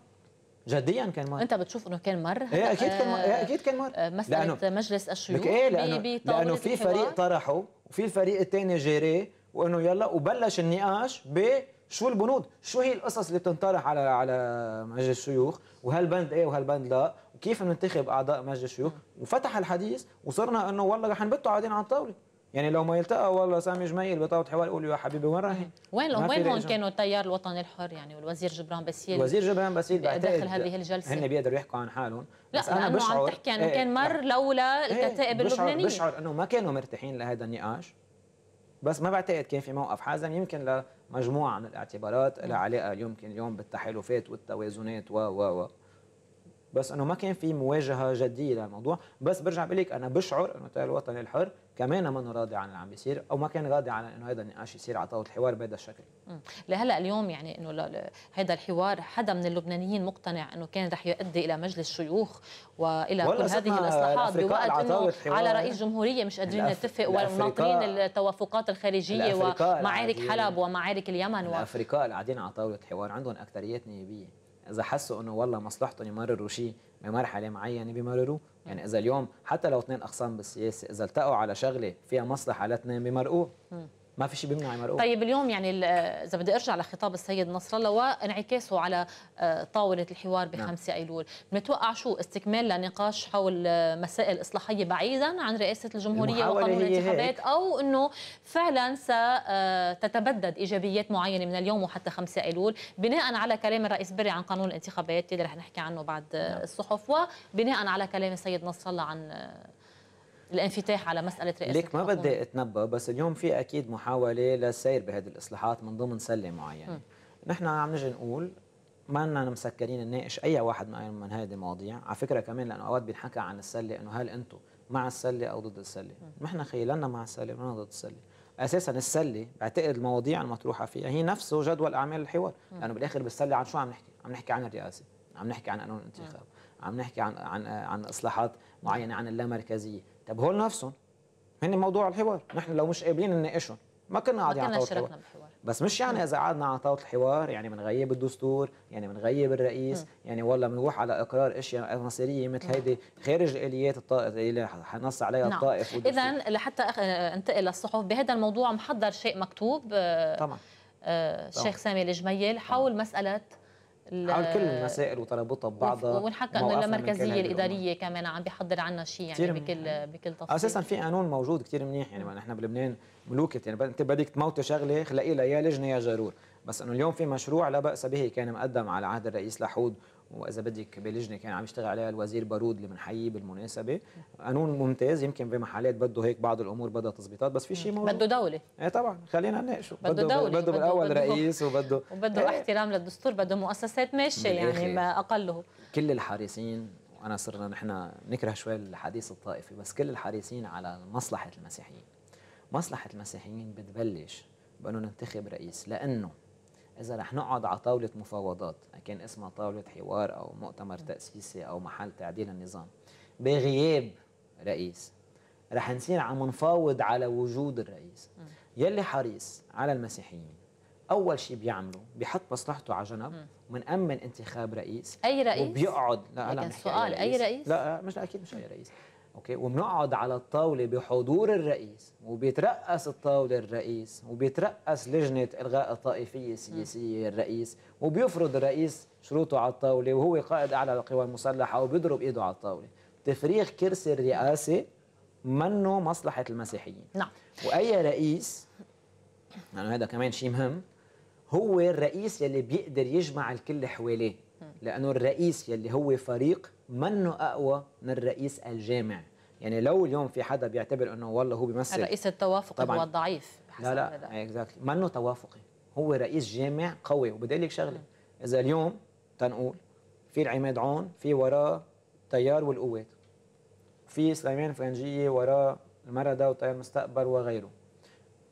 جديا كان مر انت بتشوف انه كان مر ايه اكيد كان مر ايه اكيد كان مر آه، آه، مساله لأنه مجلس الشيوخ إيه لانه, لأنه في فريق طرحه وفي الفريق الثاني جاريه وانه يلا وبلش النقاش ب شو البنود شو هي القصص اللي بتنطرح على على مجلس الشيوخ وهل بند ايه وهل بند لا وكيف بننتخب اعضاء مجلس الشيوخ وفتح الحديث وصرنا انه والله رح نبتوا قاعدين على الطاوله يعني لو ما يلتقى والله سامي جميل بطاوله حوار يقول يا حبيبي وين رايحين؟ وين وين هون كانوا التيار الوطني الحر يعني والوزير جبران باسيل الوزير جبران باسيل داخل هذه الجلسه هن بيقدروا يحكوا عن حالهم لا بس انا بشعر عم تحكي يعني انه كان مر لولا إيه، الكتائب اللبنانيه بشعر انه ما كانوا مرتاحين لهذا النقاش بس ما بعتقد كان في موقف حازم يمكن لمجموعه من الاعتبارات لها نعم. علاقه يمكن اليوم بالتحالفات والتوازنات و و و بس انه ما كان في مواجهه جديه للموضوع بس برجع بقول لك انا بشعر انه التيار الوطني الحر كمان ما راضي عن اللي عم بيصير او ما كان راضي عن انه هذا النقاش يصير على طاوله الحوار بهذا الشكل لهلا اليوم يعني انه هذا الحوار حدا من اللبنانيين مقتنع انه كان رح يؤدي الى مجلس شيوخ والى كل هذه الاصلاحات بوقت انه على رئيس جمهوريه مش قادرين نتفق وناطرين التوافقات الخارجيه ومعارك حلب ومعارك اليمن الافرقاء اللي قاعدين على طاوله حوار عندهم اكثريات نيابيه اذا حسوا انه والله مصلحتهم يمرروا شيء بمرحله معينه بمرروه يعني اذا اليوم حتى لو اثنين اقسام بالسياسه اذا التقوا على شغله فيها مصلحه للاثنين بمرقوه ما في شيء بيمنع يمرقوا طيب اليوم يعني اذا بدي ارجع لخطاب السيد نصر الله وانعكاسه على آه، طاوله الحوار ب 5 نعم. ايلول، بنتوقع شو استكمال لنقاش حول آه، مسائل اصلاحيه بعيدا عن رئاسه الجمهوريه وقانون الانتخابات او انه فعلا ستتبدد آه، ايجابيات معينه من اليوم وحتى 5 ايلول بناء على كلام الرئيس بري عن قانون الانتخابات اللي رح نحكي عنه بعد نعم. الصحف وبناء على كلام السيد نصر الله عن الانفتاح على مساله رئاسه ليك ما بدي اتنبا بس اليوم في اكيد محاوله للسير بهذه الاصلاحات من ضمن سله معينه نحن عم نجي نقول ما لنا مسكرين نناقش اي واحد من من هذه المواضيع على فكره كمان لانه اوقات بينحكى عن السله انه هل انتم مع السله او ضد السله نحن خيلنا مع السله ما ضد السله اساسا السله بعتقد المواضيع المطروحه فيها هي نفسه جدول اعمال الحوار لانه بالاخر بالسله عن شو عم نحكي عم نحكي عن الرئاسه عم نحكي عن قانون الانتخاب عم نحكي عن عن عن اصلاحات معينه عن اللامركزيه طب هو نفسهم هن موضوع الحوار نحن لو مش قابلين نناقشهم ما كنا قاعدين على طاوله الحوار بس مش يعني اذا قعدنا على طاوله الحوار يعني بنغيب الدستور يعني بنغيب الرئيس م. يعني ولا بنروح على اقرار اشياء مصيريه مثل هيدي خارج اليات الطائف اللي حنص عليها نعم. الطائف اذا لحتى انتقل للصحف بهذا الموضوع محضر شيء مكتوب طبعا آه، الشيخ آه، سامي الجميل حول طبعا. مساله حول كل المسائل وترابطها ببعضها والحق انه المركزيه الاداريه كمان عم بيحضر عنا شيء يعني بكل بكل تفصيل اساسا في قانون موجود كثير منيح يعني نحن بلبنان ملوكه يعني انت بدك تموتي شغله خلقي لها يا لجنه يا جرور بس انه اليوم في مشروع لا باس به كان مقدم على عهد الرئيس لحود واذا بدك بلجنه كان عم يشتغل عليها الوزير بارود اللي بنحييه بالمناسبه قانون ممتاز يمكن بمحلات بده هيك بعض الامور بدها تظبيطات بس في شيء موجود بده دوله ايه طبعا خلينا نناقشه بده دوله بده بالاول رئيس وبده وبده ايه احترام للدستور بده مؤسسات ماشيه يعني ما اقله كل الحريصين وانا صرنا نحن نكره شوي الحديث الطائفي بس كل الحريصين على مصلحه المسيحيين مصلحه المسيحيين بتبلش بانه ننتخب رئيس لانه إذا رح نقعد على طاولة مفاوضات كان اسمها طاولة حوار أو مؤتمر تأسيسي أو محل تعديل النظام بغياب رئيس رح نصير عم نفاوض على وجود الرئيس يلي حريص على المسيحيين اول شيء بيعمله بيحط مصلحته على جنب ومنأمن انتخاب رئيس اي رئيس وبيقعد لا لا سؤال اي رئيس لا مش اكيد مش اي رئيس اوكي وبنقعد على الطاوله بحضور الرئيس وبيترأس الطاوله الرئيس وبيترأس لجنه الغاء الطائفيه السياسيه الرئيس وبيفرض الرئيس شروطه على الطاوله وهو قائد اعلى للقوى المسلحه وبيضرب ايده على الطاوله تفريغ كرسي الرئاسه منه مصلحه المسيحيين نعم واي رئيس يعني هذا كمان شيء مهم هو الرئيس يلي بيقدر يجمع الكل حواليه لانه الرئيس يلي هو فريق منه اقوى من رئيس الجامع يعني لو اليوم في حدا بيعتبر انه والله هو بيمثل الرئيس التوافقي هو الضعيف لا لا اكزاكتلي منه توافقي هو رئيس جامع قوي لك شغله اذا اليوم تنقول في العماد عون في وراه تيار والقوات في سليمان فرنجيه وراه المردة وتيار مستقبل وغيره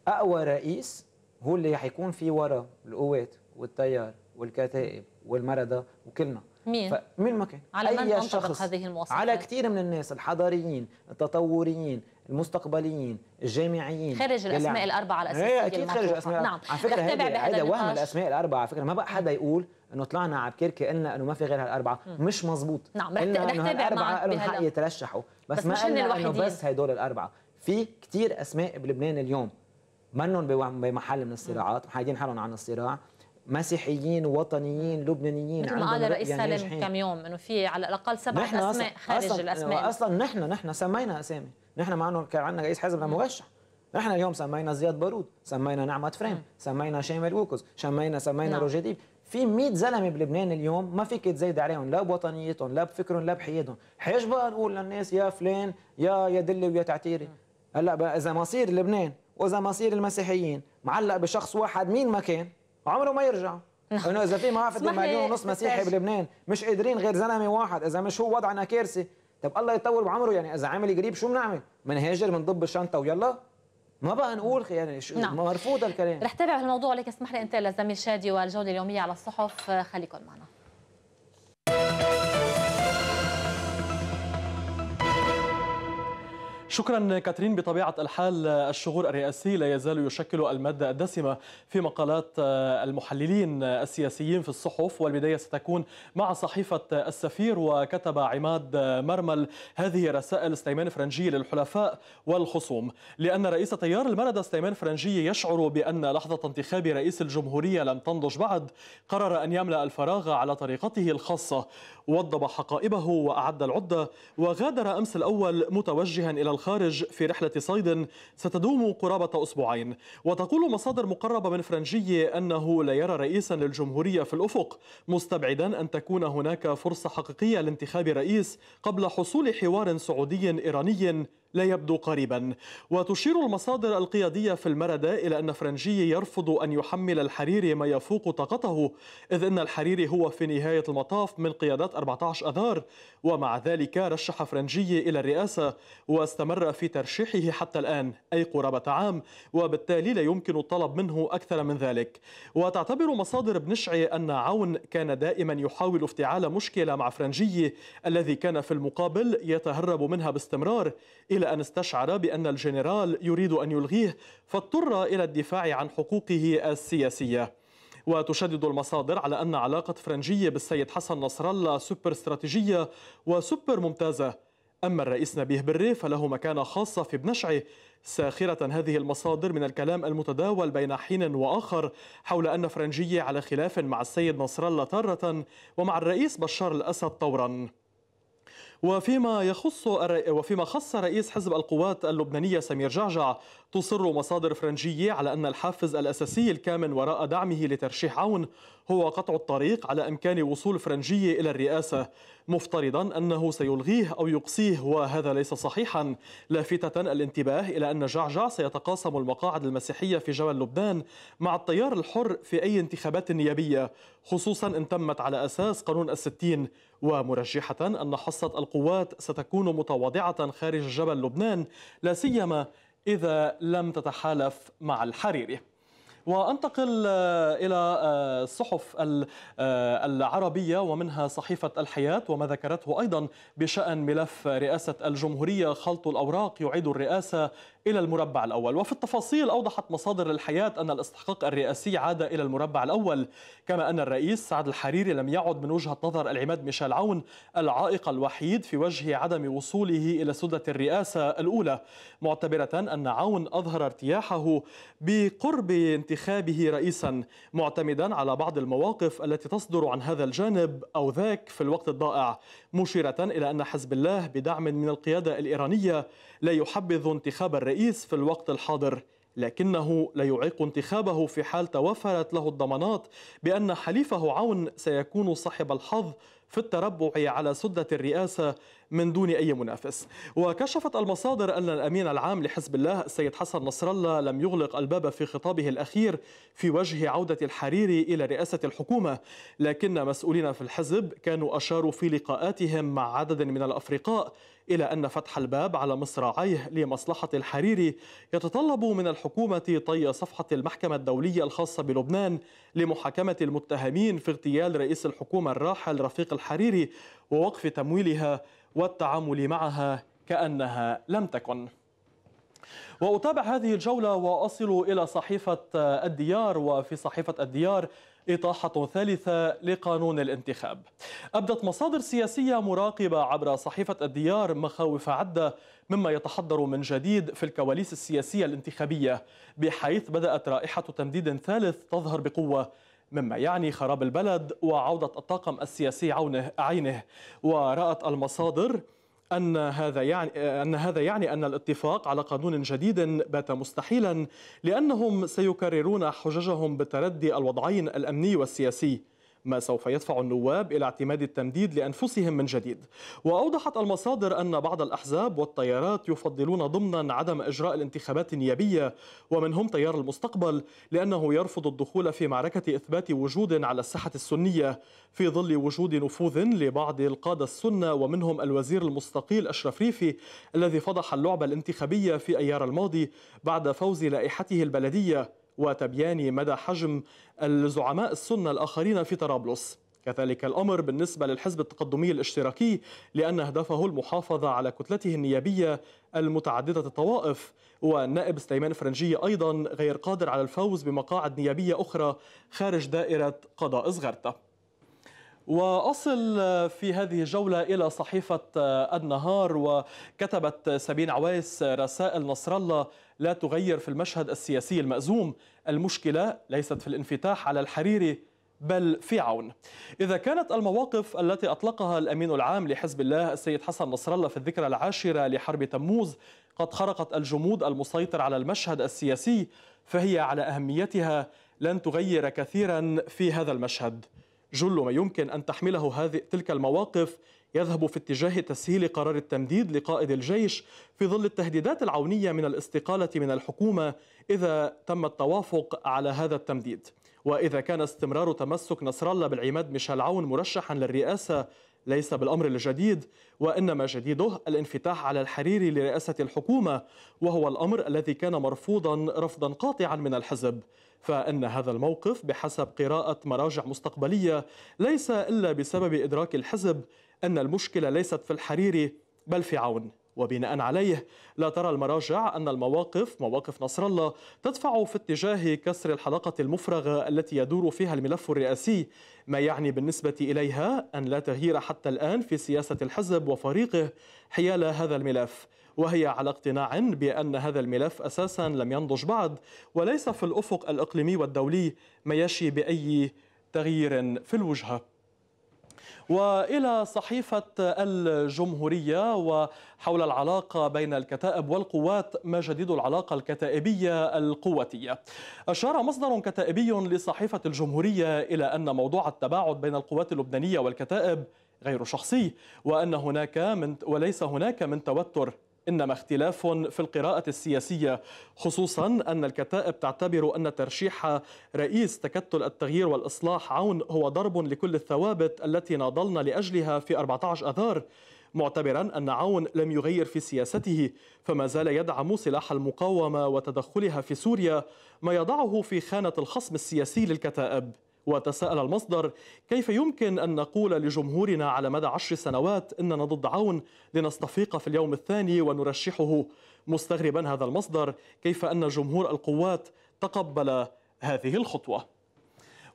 اقوى رئيس هو اللي حيكون في وراه القوات والتيار والكتائب والمردة وكلنا مين؟ مين ما كان على أي من شخص هذه المواصفات؟ على كثير من الناس الحضاريين التطوريين المستقبليين الجامعيين خارج الاسماء الاربعه الاساسيه ايه اكيد خارج الاسماء نعم على فكره هذا وهم الاسماء الاربعه على فكره ما بقى حدا يقول انه طلعنا على بكركي قلنا انه ما في غير هالاربعه م. مش مزبوط نعم رح انه الاربعه لهم حق يترشحوا بس, بس ما قلنا انه بس هدول الاربعه في كثير اسماء بلبنان اليوم منهم بمحل من الصراعات محايدين حالهم عن الصراع مسيحيين وطنيين لبنانيين مثل ما قال يعني سالم كم يوم انه في على الاقل سبع اسماء خارج أصلاً الاسماء اصلا نحن نحن سمينا اسامي نحن مع انه كان عندنا رئيس حزب مرشح نحن اليوم سمينا زياد بارود سمينا نعمة فريم م. سمينا شامل ووكز سمينا سمينا نعم. روجي ديب في 100 زلمه بلبنان اليوم ما فيك تزيد عليهم لا بوطنيتهم لا بفكرهم لا بحيادهم حيش بقى نقول للناس يا فلان يا يا دلي ويا تعتيري هلا اذا مصير لبنان واذا مصير المسيحيين معلق بشخص واحد مين ما كان عمره ما يرجع نعم. انه اذا في معاه فدي مليون ونص مسيحي بلبنان مش قادرين غير زلمه واحد اذا مش هو وضعنا كارثه طب الله يطول بعمره يعني اذا عامل قريب شو بنعمل بنهاجر بنضب الشنطه ويلا ما بقى نقول يعني شو نعم. مرفوض الكلام رح تابع هالموضوع لك اسمح لي انت للزميل شادي والجوله اليوميه على الصحف خليكم معنا شكرا كاترين بطبيعة الحال الشغور الرئاسي لا يزال يشكل المادة الدسمة في مقالات آه، المحللين السياسيين في الصحف والبداية ستكون مع صحيفة السفير وكتب عماد آه، مرمل هذه رسائل سليمان فرنجي للحلفاء والخصوم لأن رئيس تيار المردة سليمان فرنجي يشعر بأن لحظة انتخاب رئيس الجمهورية لم تنضج بعد قرر أن يملأ الفراغ على طريقته الخاصة وضب حقائبه وأعد العدة وغادر أمس الأول متوجها إلى الخارج في رحلة صيد ستدوم قرابة أسبوعين وتقول مصادر مقربة من فرنجية أنه لا يرى رئيسا للجمهورية في الأفق مستبعدا أن تكون هناك فرصة حقيقية لانتخاب رئيس قبل حصول حوار سعودي إيراني لا يبدو قريبا وتشير المصادر القيادية في المردة إلى أن فرنجي يرفض أن يحمل الحريري ما يفوق طاقته إذ أن الحريري هو في نهاية المطاف من قيادات 14 أذار ومع ذلك رشح فرنجي إلى الرئاسة واستمر في ترشيحه حتى الآن أي قرابة عام وبالتالي لا يمكن الطلب منه أكثر من ذلك وتعتبر مصادر بنشعي أن عون كان دائما يحاول افتعال مشكلة مع فرنجي الذي كان في المقابل يتهرب منها باستمرار إلى أن استشعر بأن الجنرال يريد أن يلغيه فاضطر إلى الدفاع عن حقوقه السياسية وتشدد المصادر على أن علاقة فرنجية بالسيد حسن نصر الله سوبر استراتيجية وسوبر ممتازة أما الرئيس نبيه بري فله مكانة خاصة في بنشعه ساخرة هذه المصادر من الكلام المتداول بين حين وآخر حول أن فرنجية على خلاف مع السيد نصر الله تارة ومع الرئيس بشار الأسد طوراً وفيما يخص وفيما خص رئيس حزب القوات اللبنانية سمير جعجع تصر مصادر فرنجية على أن الحافز الأساسي الكامن وراء دعمه لترشيح عون هو قطع الطريق على إمكان وصول فرنجية إلى الرئاسة مفترضا أنه سيلغيه أو يقصيه وهذا ليس صحيحا لافتة الانتباه إلى أن جعجع سيتقاسم المقاعد المسيحية في جبل لبنان مع التيار الحر في أي انتخابات نيابية خصوصا إن تمت على أساس قانون الستين ومرجحة أن حصة القوات ستكون متواضعة خارج جبل لبنان لا سيما إذا لم تتحالف مع الحريري وانتقل آه، الى آه، الصحف آه، العربيه ومنها صحيفه الحياه وما ذكرته ايضا بشان ملف رئاسه الجمهوريه خلط الاوراق يعيد الرئاسه إلى المربع الأول وفي التفاصيل أوضحت مصادر الحياة أن الاستحقاق الرئاسي عاد إلى المربع الأول كما أن الرئيس سعد الحريري لم يعد من وجهة نظر العماد ميشيل عون العائق الوحيد في وجه عدم وصوله إلى سدة الرئاسة الأولى معتبرة أن عون أظهر ارتياحه بقرب انتخابه رئيسا معتمدا على بعض المواقف التي تصدر عن هذا الجانب أو ذاك في الوقت الضائع مشيرة إلى أن حزب الله بدعم من القيادة الإيرانية لا يحبذ انتخاب الرئيس الرئيس في الوقت الحاضر لكنه لا يعيق انتخابه في حال توفرت له الضمانات بأن حليفه عون سيكون صاحب الحظ في التربع على سدة الرئاسة من دون أي منافس وكشفت المصادر أن الأمين العام لحزب الله السيد حسن نصر الله لم يغلق الباب في خطابه الأخير في وجه عودة الحريري إلى رئاسة الحكومة لكن مسؤولين في الحزب كانوا أشاروا في لقاءاتهم مع عدد من الأفرقاء إلى أن فتح الباب على مصراعيه لمصلحة الحريري يتطلب من الحكومة طي صفحة المحكمة الدولية الخاصة بلبنان لمحاكمة المتهمين في اغتيال رئيس الحكومة الراحل رفيق الحريري ووقف تمويلها والتعامل معها كأنها لم تكن وأتابع هذه الجولة وأصل إلى صحيفة الديار وفي صحيفة الديار إطاحة ثالثة لقانون الانتخاب أبدت مصادر سياسية مراقبة عبر صحيفة الديار مخاوف عدة مما يتحضر من جديد في الكواليس السياسية الانتخابية بحيث بدأت رائحة تمديد ثالث تظهر بقوة مما يعني خراب البلد وعودة الطاقم السياسي عونه عينه ورأت المصادر أن هذا يعني أن هذا يعني أن الاتفاق على قانون جديد بات مستحيلا لأنهم سيكررون حججهم بتردي الوضعين الأمني والسياسي ما سوف يدفع النواب إلى اعتماد التمديد لأنفسهم من جديد وأوضحت المصادر أن بعض الأحزاب والتيارات يفضلون ضمنا عدم إجراء الانتخابات النيابية ومنهم تيار المستقبل لأنه يرفض الدخول في معركة إثبات وجود على الساحة السنية في ظل وجود نفوذ لبعض القادة السنة ومنهم الوزير المستقيل أشرف ريفي الذي فضح اللعبة الانتخابية في أيار الماضي بعد فوز لائحته البلدية وتبيان مدى حجم الزعماء السنة الآخرين في طرابلس كذلك الأمر بالنسبة للحزب التقدمي الاشتراكي لأن هدفه المحافظة على كتلته النيابية المتعددة الطوائف والنائب سليمان فرنجية أيضا غير قادر على الفوز بمقاعد نيابية أخرى خارج دائرة قضاء صغرتة وأصل في هذه الجولة إلى صحيفة النهار وكتبت سابين عويس رسائل نصر الله لا تغير في المشهد السياسي المأزوم المشكلة ليست في الانفتاح على الحريري بل في عون إذا كانت المواقف التي أطلقها الأمين العام لحزب الله السيد حسن نصر الله في الذكرى العاشرة لحرب تموز قد خرقت الجمود المسيطر على المشهد السياسي فهي على أهميتها لن تغير كثيرا في هذا المشهد جل ما يمكن أن تحمله هذه تلك المواقف يذهب في اتجاه تسهيل قرار التمديد لقائد الجيش في ظل التهديدات العونية من الاستقالة من الحكومة إذا تم التوافق على هذا التمديد وإذا كان استمرار تمسك نصر الله بالعماد ميشيل عون مرشحا للرئاسة ليس بالأمر الجديد وإنما جديده الانفتاح على الحريري لرئاسة الحكومة وهو الأمر الذي كان مرفوضا رفضا قاطعا من الحزب فإن هذا الموقف بحسب قراءة مراجع مستقبلية ليس إلا بسبب إدراك الحزب أن المشكلة ليست في الحريري بل في عون وبناء عليه لا ترى المراجع أن المواقف مواقف نصر الله تدفع في اتجاه كسر الحلقة المفرغة التي يدور فيها الملف الرئاسي ما يعني بالنسبة إليها أن لا تغيير حتى الآن في سياسة الحزب وفريقه حيال هذا الملف وهي على اقتناع بأن هذا الملف أساسا لم ينضج بعد وليس في الأفق الإقليمي والدولي ما يشي بأي تغيير في الوجهة والى صحيفه الجمهوريه وحول العلاقه بين الكتائب والقوات ما جديد العلاقه الكتائبيه القوتيه. اشار مصدر كتائبي لصحيفه الجمهوريه الى ان موضوع التباعد بين القوات اللبنانيه والكتائب غير شخصي وان هناك من وليس هناك من توتر إنما اختلاف في القراءة السياسية خصوصا أن الكتائب تعتبر أن ترشيح رئيس تكتل التغيير والإصلاح عون هو ضرب لكل الثوابت التي ناضلنا لأجلها في 14 أذار معتبرا أن عون لم يغير في سياسته فما زال يدعم سلاح المقاومة وتدخلها في سوريا ما يضعه في خانة الخصم السياسي للكتائب وتساءل المصدر كيف يمكن أن نقول لجمهورنا على مدى عشر سنوات إننا ضد عون لنستفيق في اليوم الثاني ونرشحه مستغربا هذا المصدر كيف أن جمهور القوات تقبل هذه الخطوة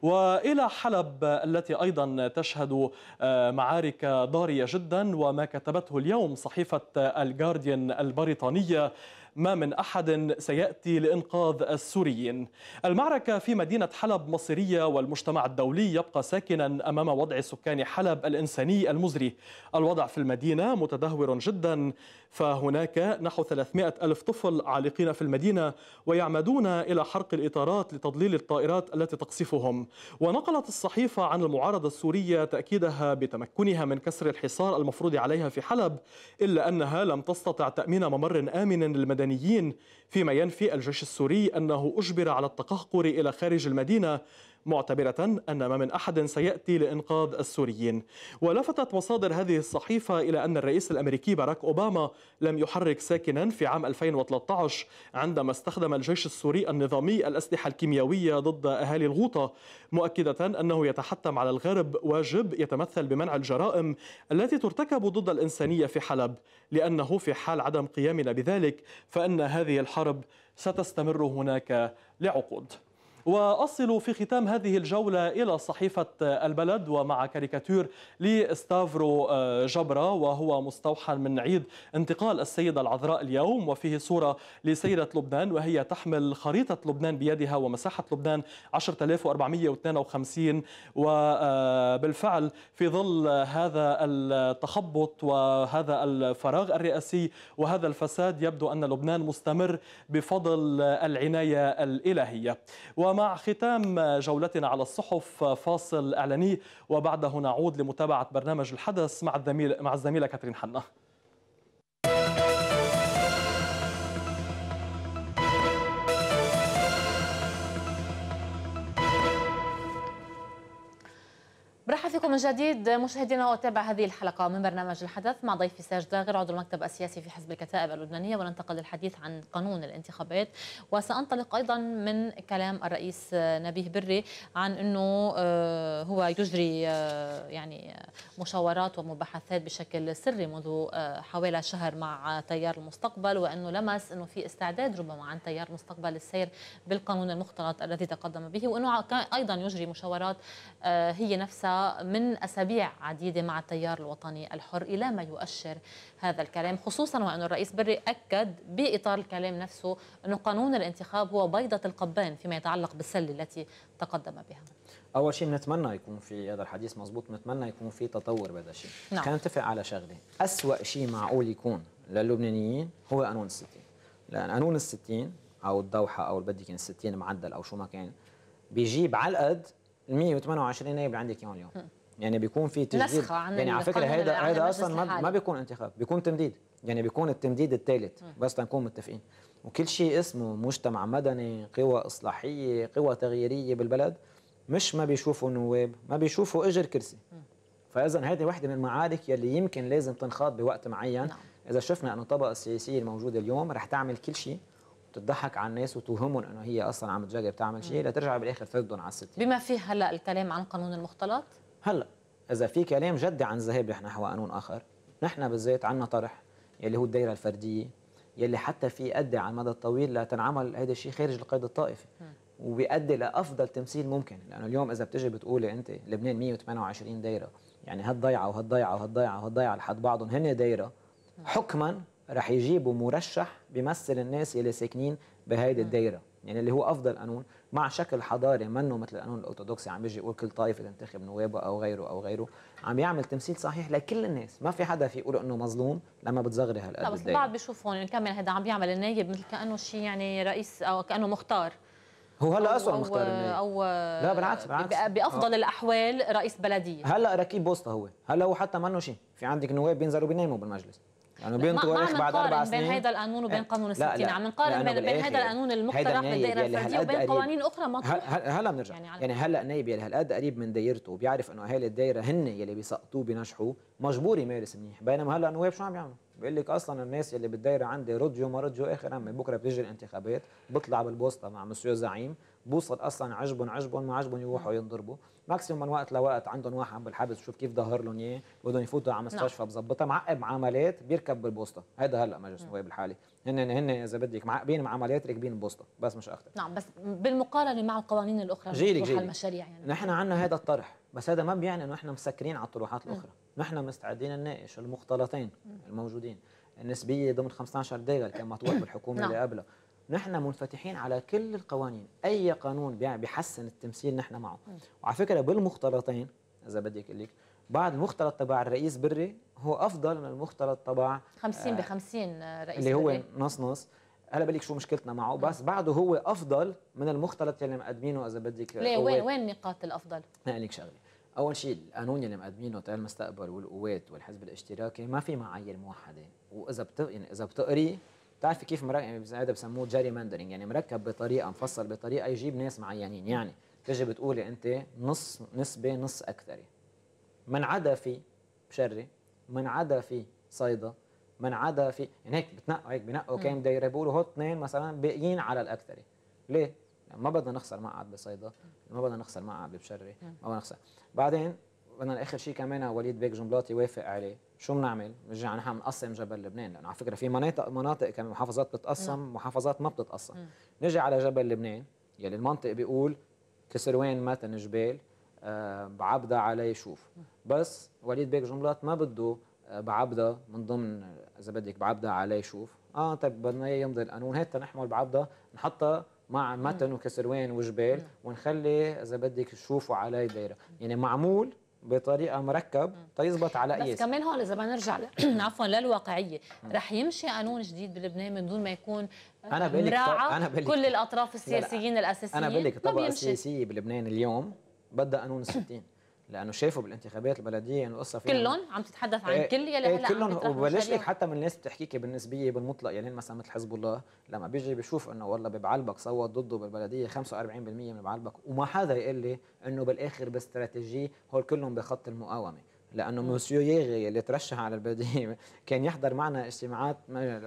والى حلب التي ايضا تشهد آه، معارك ضاريه جدا وما كتبته اليوم صحيفه الجارديان البريطانيه ما من أحد سيأتي لإنقاذ السوريين المعركة في مدينة حلب مصيرية والمجتمع الدولي يبقى ساكنا أمام وضع سكان حلب الإنساني المزري الوضع في المدينة متدهور جدا فهناك نحو 300 ألف طفل عالقين في المدينة ويعمدون إلى حرق الإطارات لتضليل الطائرات التي تقصفهم ونقلت الصحيفة عن المعارضة السورية تأكيدها بتمكنها من كسر الحصار المفروض عليها في حلب إلا أنها لم تستطع تأمين ممر آمن للمدنيين المدنيين فيما ينفي الجيش السوري أنه أجبر على التقهقر إلى خارج المدينة معتبرة أن ما من أحد سيأتي لإنقاذ السوريين ولفتت مصادر هذه الصحيفة إلى أن الرئيس الأمريكي باراك أوباما لم يحرك ساكنا في عام 2013 عندما استخدم الجيش السوري النظامي الأسلحة الكيميائية ضد أهالي الغوطة مؤكدة أنه يتحتم على الغرب واجب يتمثل بمنع الجرائم التي ترتكب ضد الإنسانية في حلب لأنه في حال عدم قيامنا بذلك فإن هذه الحرب ستستمر هناك لعقود وأصل في ختام هذه الجولة إلى صحيفة البلد ومع كاريكاتير لستافرو آه، جبرة وهو مستوحى من عيد انتقال السيدة العذراء اليوم وفيه صورة لسيدة لبنان وهي تحمل خريطة لبنان بيدها ومساحة لبنان 10452 وبالفعل آه، في ظل هذا التخبط وهذا الفراغ الرئاسي وهذا الفساد يبدو أن لبنان مستمر بفضل العناية الإلهية ومع ختام جولتنا على الصحف فاصل إعلاني وبعده نعود لمتابعة برنامج الحدث مع الزميلة مع الزميلة كاترين حنا فيكم من جديد مشاهدينا وتابع هذه الحلقه من برنامج الحدث مع ضيفي ساج داغر عضو المكتب السياسي في حزب الكتائب اللبنانيه وننتقل للحديث عن قانون الانتخابات وسانطلق ايضا من كلام الرئيس نبيه بري عن انه آه، هو يجري آه، يعني مشاورات ومباحثات بشكل سري منذ آه، حوالي شهر مع تيار المستقبل وانه لمس انه في استعداد ربما عن تيار المستقبل للسير بالقانون المختلط الذي تقدم به وانه ايضا يجري مشاورات هي نفسها من أسابيع عديدة مع التيار الوطني الحر إلى ما يؤشر هذا الكلام خصوصا وأن الرئيس بري أكد بإطار الكلام نفسه أن قانون الانتخاب هو بيضة القبان فيما يتعلق بالسلة التي تقدم بها أول شيء بنتمنى يكون في هذا الحديث مضبوط بنتمنى يكون في تطور بهذا الشيء نعم. خلينا نتفق على شغلة أسوأ شيء معقول يكون للبنانيين هو قانون الستين لأن قانون الستين أو الدوحة أو بدي كان الستين معدل أو شو ما كان بيجيب على القد ال 128 نائب اللي عندك اياهم اليوم يعني بيكون في تجديد يعني على فكره هذا هذا اصلا ما, ما بيكون انتخاب بيكون تمديد يعني بيكون التمديد الثالث بس لنكون متفقين وكل شيء اسمه مجتمع مدني قوى اصلاحيه قوى تغييريه بالبلد مش ما بيشوفوا نواب ما بيشوفوا اجر كرسي فاذا هذه وحده من المعارك يلي يمكن لازم تنخاض بوقت معين نعم. اذا شفنا انه الطبقه السياسيه الموجوده اليوم رح تعمل كل شيء وتضحك على الناس وتوهمهم انه هي اصلا عم تجرب تعمل شيء لترجع بالاخر تردهم على الست بما فيه هلا الكلام عن قانون المختلط هلا اذا في كلام جدي عن الذهاب نحو قانون اخر نحن بالذات عندنا طرح يلي هو الدائره الفرديه يلي حتى في يؤدي على المدى الطويل لتنعمل هذا الشيء خارج القيد الطائفي وبيؤدي لافضل تمثيل ممكن لانه اليوم اذا بتجي بتقولي انت لبنان 128 دايره يعني هالضيعه وهالضيعه وهالضيعه وهالضيعه لحد بعضهم هن دايره حكما رح يجيبوا مرشح بيمثل الناس اللي ساكنين بهيدي الدايره يعني اللي هو افضل قانون مع شكل حضاري منه مثل القانون الارثوذكسي عم يجي يقول كل طائفه تنتخب نوابها او غيره او غيره عم يعمل تمثيل صحيح لكل الناس ما في حدا في يقول انه مظلوم لما بتصغري هالقد لا بس البعض بيشوفهم كمان هذا عم بيعمل النايب مثل كانه شيء يعني رئيس او كانه مختار هو هلا اسوء مختار النايب او لا بالعكس بالعكس بافضل أو. آه. الاحوال رئيس بلديه هلا ركيب بوسطه هو هلا هو حتى منه شيء في عندك نواب بينزلوا بيناموا بالمجلس يعني بين طوارئ بعد اربع سنين بين هذا القانون وبين قانون الستين يعني عم نقارن بين, هذا القانون المقترح بالدائره الفرديه وبين قوانين اخرى مطروحه هلا بنرجع يعني, يعني هلا نايب يلي هالقد قريب من دايرته وبيعرف انه اهالي الدايره هن يلي بيسقطوه بينجحوه مجبور يمارس منيح بينما هلا النواب شو عم يعملوا؟ بيقول لك اصلا الناس يلي بالدايره عندي رضيوا ما رضيوا اخر همي بكره بتجي الانتخابات بطلع بالبوسطه مع مسيو زعيم بوصل اصلا عجبهم عجبهم ما عجبهم يروحوا ينضربوا ماكسيموم من وقت لوقت عندهم واحد عم بالحبس شوف كيف ظهر لهم اياه بدهم يفوتوا على مستشفى نعم. بظبطها معقب إيه؟ معاملات بيركب بالبوسطه هيدا هلا مجلس النواب الحالي هن هن اذا بدك معقبين معاملات راكبين البوسطه بس مش اكثر نعم بس بالمقارنه مع القوانين الاخرى جيلك جيلك المشاريع يعني نحن عندنا هذا الطرح بس هذا ما بيعني انه احنا مسكرين على الطروحات الاخرى نحن مستعدين نناقش المختلطين الموجودين النسبيه ضمن 15 دقيقه كان مطروح <coughs> بالحكومه اللي نعم. قبلها نحن منفتحين على كل القوانين اي قانون بيحسن التمثيل نحن معه وعلى فكره بالمختلطين اذا بدي اقول لك بعد المختلط تبع الرئيس بري هو افضل من المختلط تبع 50 ب 50 رئيس اللي هو نص نص هلا بقول لك شو مشكلتنا معه بس بعده هو افضل من المختلط اللي مقدمينه اذا بدك ليه وين وين نقاط الافضل؟ اقول لك شغله اول شيء القانون اللي مقدمينه تاع المستقبل والقوات والحزب الاشتراكي ما في معايير موحده واذا بت... يعني اذا بتقري بتعرفي كيف مركب يعني هذا بسموه جاري ماندرينج يعني مركب بطريقه مفصل بطريقه يجيب ناس معينين يعني تجي بتقولي انت نص نسبه نص اكثري من عدا في بشري من عدا في صيدا من عدا في يعني هيك بتنقوا هيك بنقوا كان بده يربوا له هوت اثنين مثلا باقيين على الاكثري ليه؟ يعني ما بدنا نخسر مقعد بصيدا ما بدنا نخسر مقعد ببشري ما بدنا نخسر بعدين بدنا اخر شيء كمان وليد بيك جملاتي يوافق عليه شو بنعمل؟ بنرجع نحن بنقسم جبل لبنان لانه على فكره في مناطق مناطق كان محافظات بتتقسم نعم. محافظات ما بتتقسم نجي على جبل لبنان يلي المنطق بيقول كسروان متن جبال آه، بعبدا علي شوف بس وليد بيك جملات ما بده آه، بعبدا من ضمن اذا بدك بعبدا علي شوف اه طيب بدنا اياه يمضي القانون هات نحمل بعبدا نحطها مع متن وكسروان وجبال ونخلي اذا بدك شوفوا علي دايره يعني معمول بطريقه مركب تيظبط على اي بس كمان هون اذا نرجع <clears throat> عفوا للواقعيه رح يمشي قانون جديد بلبنان من دون ما يكون انا بقول انا كل الاطراف السياسيين لا لا. الاساسيين انا بقول لك الطبقه السياسيه بلبنان اليوم بدها قانون 60 لانه شافوا بالانتخابات البلديه انه القصه فيها كلهم عم تتحدث عن إيه، كل يلي إيه، هلا كلهم وبلش لك حتى من الناس بتحكيك بالنسبيه بالمطلق يعني مثلا مثل حزب الله لما بيجي بيشوف انه والله ببعلبك صوت ضده بالبلديه 45% من بعلبك وما حدا يقول لي انه بالاخر باستراتيجي هول كلهم بخط المقاومه لانه موسيو ياغي اللي ترشح على البلديه كان يحضر معنا اجتماعات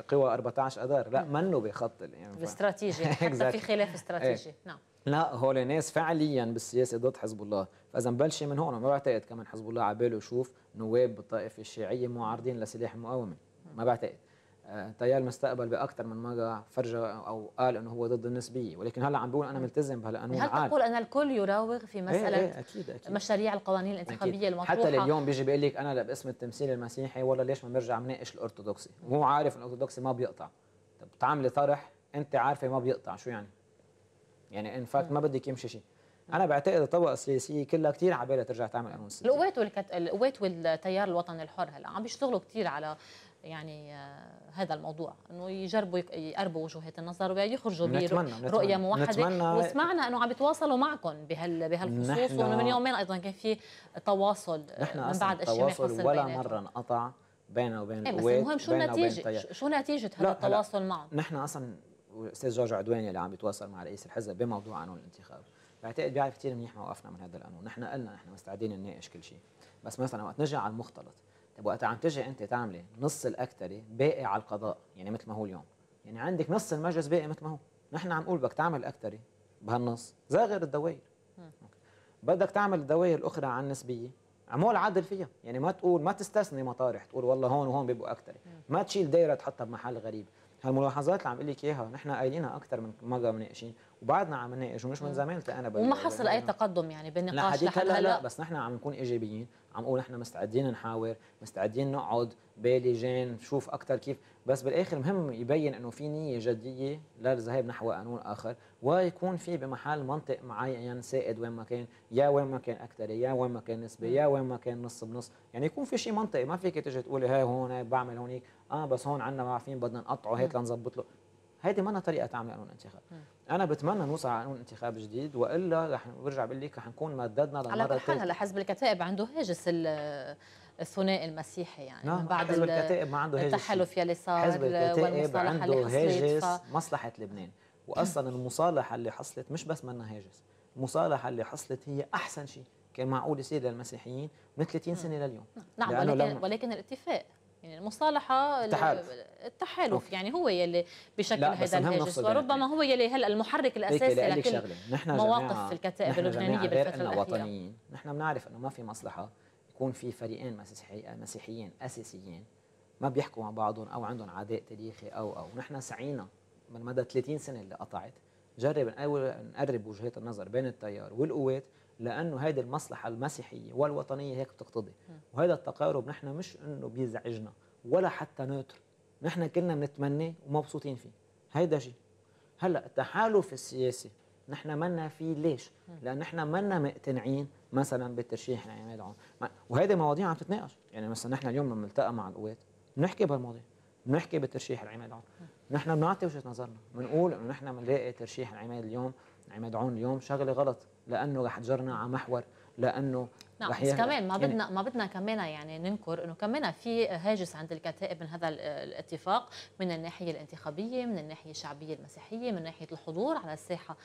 قوى 14 اذار لا منه بخط يعني الاستراتيجي <laughs> حتى في خلاف استراتيجي إيه. نعم لا هو ناس فعليا بالسياسه ضد حزب الله فاذا بلشي من هون ما بعتقد كمان حزب الله عباله يشوف نواب بالطائفه الشيعيه معارضين لسلاح المقاومه ما بعتقد تيار آه، المستقبل باكثر من مره فرجى او قال انه هو ضد النسبيه ولكن هلا عم بقول انا ملتزم بهالقانون هل تقول ان الكل يراوغ في إيه، مساله ايه ايه أكيد أكيد. مشاريع القوانين الانتخابيه المطروحه حتى اليوم بيجي بيقول لك انا لا باسم التمثيل المسيحي والله ليش ما بنرجع بناقش الارثوذكسي وهو عارف الارثوذكسي ما بيقطع طب تعملي طرح انت عارفه ما بيقطع شو يعني يعني ان فاكت ما بدك يمشي شيء انا بعتقد الطبقه السياسيه كلها كثير بالها ترجع تعمل قانون سياسي القوات والكت... القوات والتيار الوطني الحر هلا عم بيشتغلوا كثير على يعني آه، هذا الموضوع انه يجربوا يقربوا وجهات النظر ويخرجوا برؤيه موحده نتمنى وسمعنا انه عم يتواصلوا معكم بهال بهالخصوص وانه من يومين ايضا كان في تواصل آه، نحن من بعد الشمال حصل ولا مره انقطع بيننا وبين القوات إيه، بس المهم شو النتيجه شو نتيجه هذا التواصل معهم نحن اصلا والاستاذ جورج عدواني اللي عم يتواصل مع رئيس الحزب بموضوع قانون الانتخاب بعتقد بيعرف كثير منيح موقفنا من هذا القانون نحن قلنا نحن مستعدين نناقش كل شيء بس مثلا وقت نرجع على المختلط طيب وقت عم تجي انت تعملي نص الاكثري باقي على القضاء يعني مثل ما هو اليوم يعني عندك نص المجلس باقي مثل ما هو نحن عم نقول بدك تعمل اكثري بهالنص زاغر الدوائر بدك تعمل الدوائر الاخرى عن نسبيه عمول عدل فيها يعني ما تقول ما تستثني مطارح تقول والله هون وهون بيبقوا اكثر ما تشيل دايره تحطها بمحل غريب هالملاحظات اللي عم اقول لك اياها نحن قايلينها اكثر من مره مناقشين وبعدنا عم نناقش ومش من زمان انا بل... وما حصل اي تقدم يعني بالنقاش لحد هلا لا بس نحن عم نكون ايجابيين عم نقول نحن مستعدين نحاور مستعدين نقعد بالجان نشوف اكثر كيف بس بالاخر مهم يبين انه في نيه جديه للذهاب نحو قانون اخر ويكون في بمحل منطق معين سائد وين ما كان يا وين ما كان اكثر يا وين ما كان نسبه يا وين ما كان نص بنص يعني يكون في شيء منطقي ما فيك تجي تقولي هاي هون بعمل هونيك اه بس هون عندنا ما عارفين بدنا نقطعه هيك لنظبط له هيدي مانا طريقه تعمل قانون انتخاب انا بتمنى نوصل على قانون انتخاب جديد والا رح برجع بقول لك رح نكون مددنا على كل حال هلا حزب الكتائب عنده هاجس الثنائي المسيحي يعني نعم، من بعد حزب الكتائب ما عنده هاجس التحالف يلي صار حزب الكتائب عنده هاجس ف... مصلحه لبنان واصلا المصالحه اللي حصلت مش بس منها هاجس المصالحه اللي حصلت هي احسن شيء كان معقول يصير للمسيحيين من 30 سنه لليوم نعم ولكن, لما... ولكن الاتفاق يعني المصالحه التحالف التحالف أوكي. يعني هو يلي بشكل هذا الهاجس يعني وربما هو يلي هلا المحرك الاساسي لكل نحن مواقف الكتائب اللبنانيه بالفتره الاخيره وطنيين نحن بنعرف انه ما في مصلحه يكون في فريقين مسيحي مسيحيين اساسيين ما بيحكوا مع بعضهم او عندهم عداء تاريخي او او نحن سعينا من مدى 30 سنه اللي قطعت جرب نقرب وجهات النظر بين التيار والقوات لانه هذه المصلحه المسيحيه والوطنيه هيك بتقتضي وهذا التقارب نحن مش انه بيزعجنا ولا حتى نوتر نحن كنا بنتمناه ومبسوطين فيه هيدا شيء هلا التحالف السياسي نحن منا فيه ليش؟ لان نحن منا مقتنعين مثلا بالترشيح يعني لعماد عون وهيدي مواضيع عم تتناقش يعني مثلا نحن اليوم لما نلتقى مع القوات بنحكي بهالمواضيع بنحكي بالترشيح لعماد عون نحن بنعطي وجهه نظرنا بنقول انه نحن بنلاقي ترشيح العماد اليوم عماد عون اليوم شغله غلط لانه رح تجرنا على محور لانه نعم بس كمان ما بدنا يعني ما بدنا كمان يعني ننكر انه كمان في هاجس عند الكتائب من هذا الاتفاق من الناحيه الانتخابيه من الناحيه الشعبيه المسيحيه من ناحيه الحضور على الساحه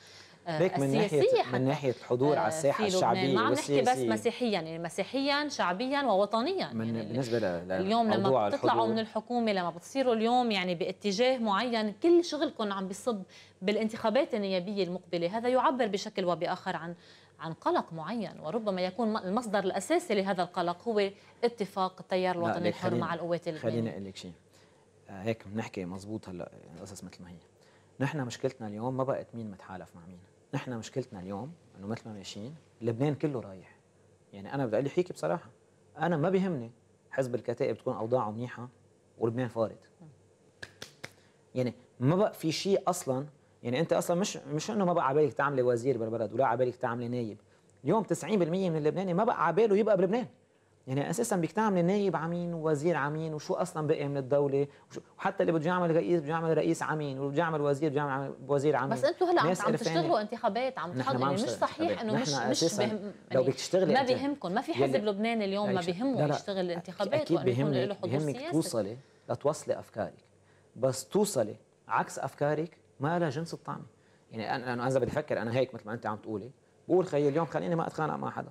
آه، السياسية من ناحيه حتى. من ناحيه الحضور على آه، الساحه الشعبيه ما عم نحكي بس مسيحيا يعني مسيحيا شعبيا ووطنيا من يعني بالنسبه ل... اليوم لما بتطلعوا من الحكومه لما بتصيروا اليوم يعني باتجاه معين كل شغلكم عم بيصب بالانتخابات النيابيه المقبله هذا يعبر بشكل وباخر عن عن قلق معين وربما يكون المصدر الاساسي لهذا القلق هو اتفاق التيار الوطني الحر مع القوات اللبنانيه خليني اقول لك شيء آه، هيك بنحكي مزبوط هلا القصص مثل ما هي نحن مشكلتنا اليوم ما بقت مين متحالف مع مين نحن مشكلتنا اليوم انه مثل ما ماشيين لبنان كله رايح يعني انا بدي اقول لك بصراحه انا ما بيهمني حزب الكتائب تكون اوضاعه منيحه ولبنان فارض يعني ما بقى في شيء اصلا يعني انت اصلا مش مش انه ما بقى على بالك تعملي وزير بالبلد ولا على بالك تعملي نايب اليوم 90% من اللبناني ما بقى على باله يبقى بلبنان يعني اساسا بدك تعملي نايب عمين ووزير عمين وشو اصلا بقي من الدوله وحتى اللي بده يعمل رئيس بده يعمل رئيس عمين واللي بده يعمل وزير بده يعمل وزير عمين بس انتوا هلا عم, عم تشتغلوا انتخابات عم تحضروا يعني مش صحيح انه مش مش بهم لو يعني بدك تشتغلي ما بيهمكم ما في حزب لبناني اليوم ما بيهمه يشتغل الانتخابات اكيد بيهمك بيهمك توصلي لتوصلي افكارك بس توصلي عكس افكارك ما لها جنس الطعمه يعني انا انا اذا بدي افكر انا هيك مثل ما انت عم تقولي بقول خيي اليوم خليني ما اتخانق مع حدا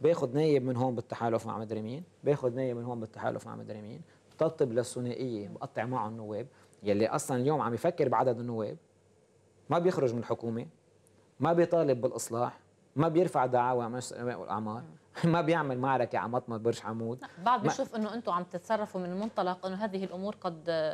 باخذ نايب من هون بالتحالف مع مدري مين باخذ نايب من هون بالتحالف مع مدري مين بطبطب للثنائيه بقطع معه النواب يلي اصلا اليوم عم يفكر بعدد النواب ما بيخرج من الحكومه ما بيطالب بالاصلاح ما بيرفع دعاوى الاعمار <laughs> ما بيعمل معركه على مطمه برج عمود بعض بيشوف انه انتم عم تتصرفوا من منطلق انه هذه الامور قد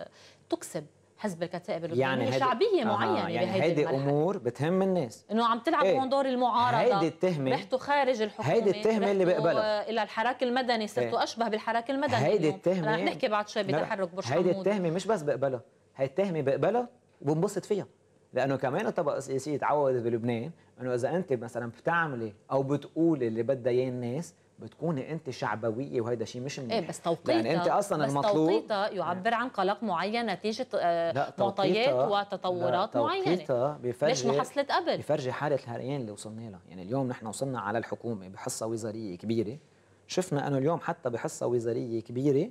تكسب حزب الكتائب اللبنانيه يعني شعبيه معينه آه يعني هيدي امور بتهم الناس انه عم تلعب إيه. هون ايه؟ دور المعارضه هيدي التهمه رحتوا خارج الحكومه هيدي التهمه اللي بقبلها الى الحراك المدني صرتوا ايه؟ اشبه بالحراك المدني هيدي التهمه رح نحكي بعد شوي بتحرك برج هيدي التهمه مش بس بقبلها هي التهمه بقبلها وبنبسط فيها لانه كمان الطبقه السياسيه تعودت بلبنان انه اذا انت مثلا بتعملي او بتقولي اللي بدها اياه الناس بتكوني انت شعبويه وهيدا شيء مش منيح ايه بس توقيتها يعني انت اصلا بس المطلوب توقيتها يعبر إيه. عن قلق معين نتيجه آه، معطيات وتطورات لا معينه بفرجي ليش ما حصلت قبل بفرجي حاله الهريان اللي وصلنا لها يعني اليوم نحن وصلنا على الحكومه بحصه وزاريه كبيره شفنا انه اليوم حتى بحصه وزاريه كبيره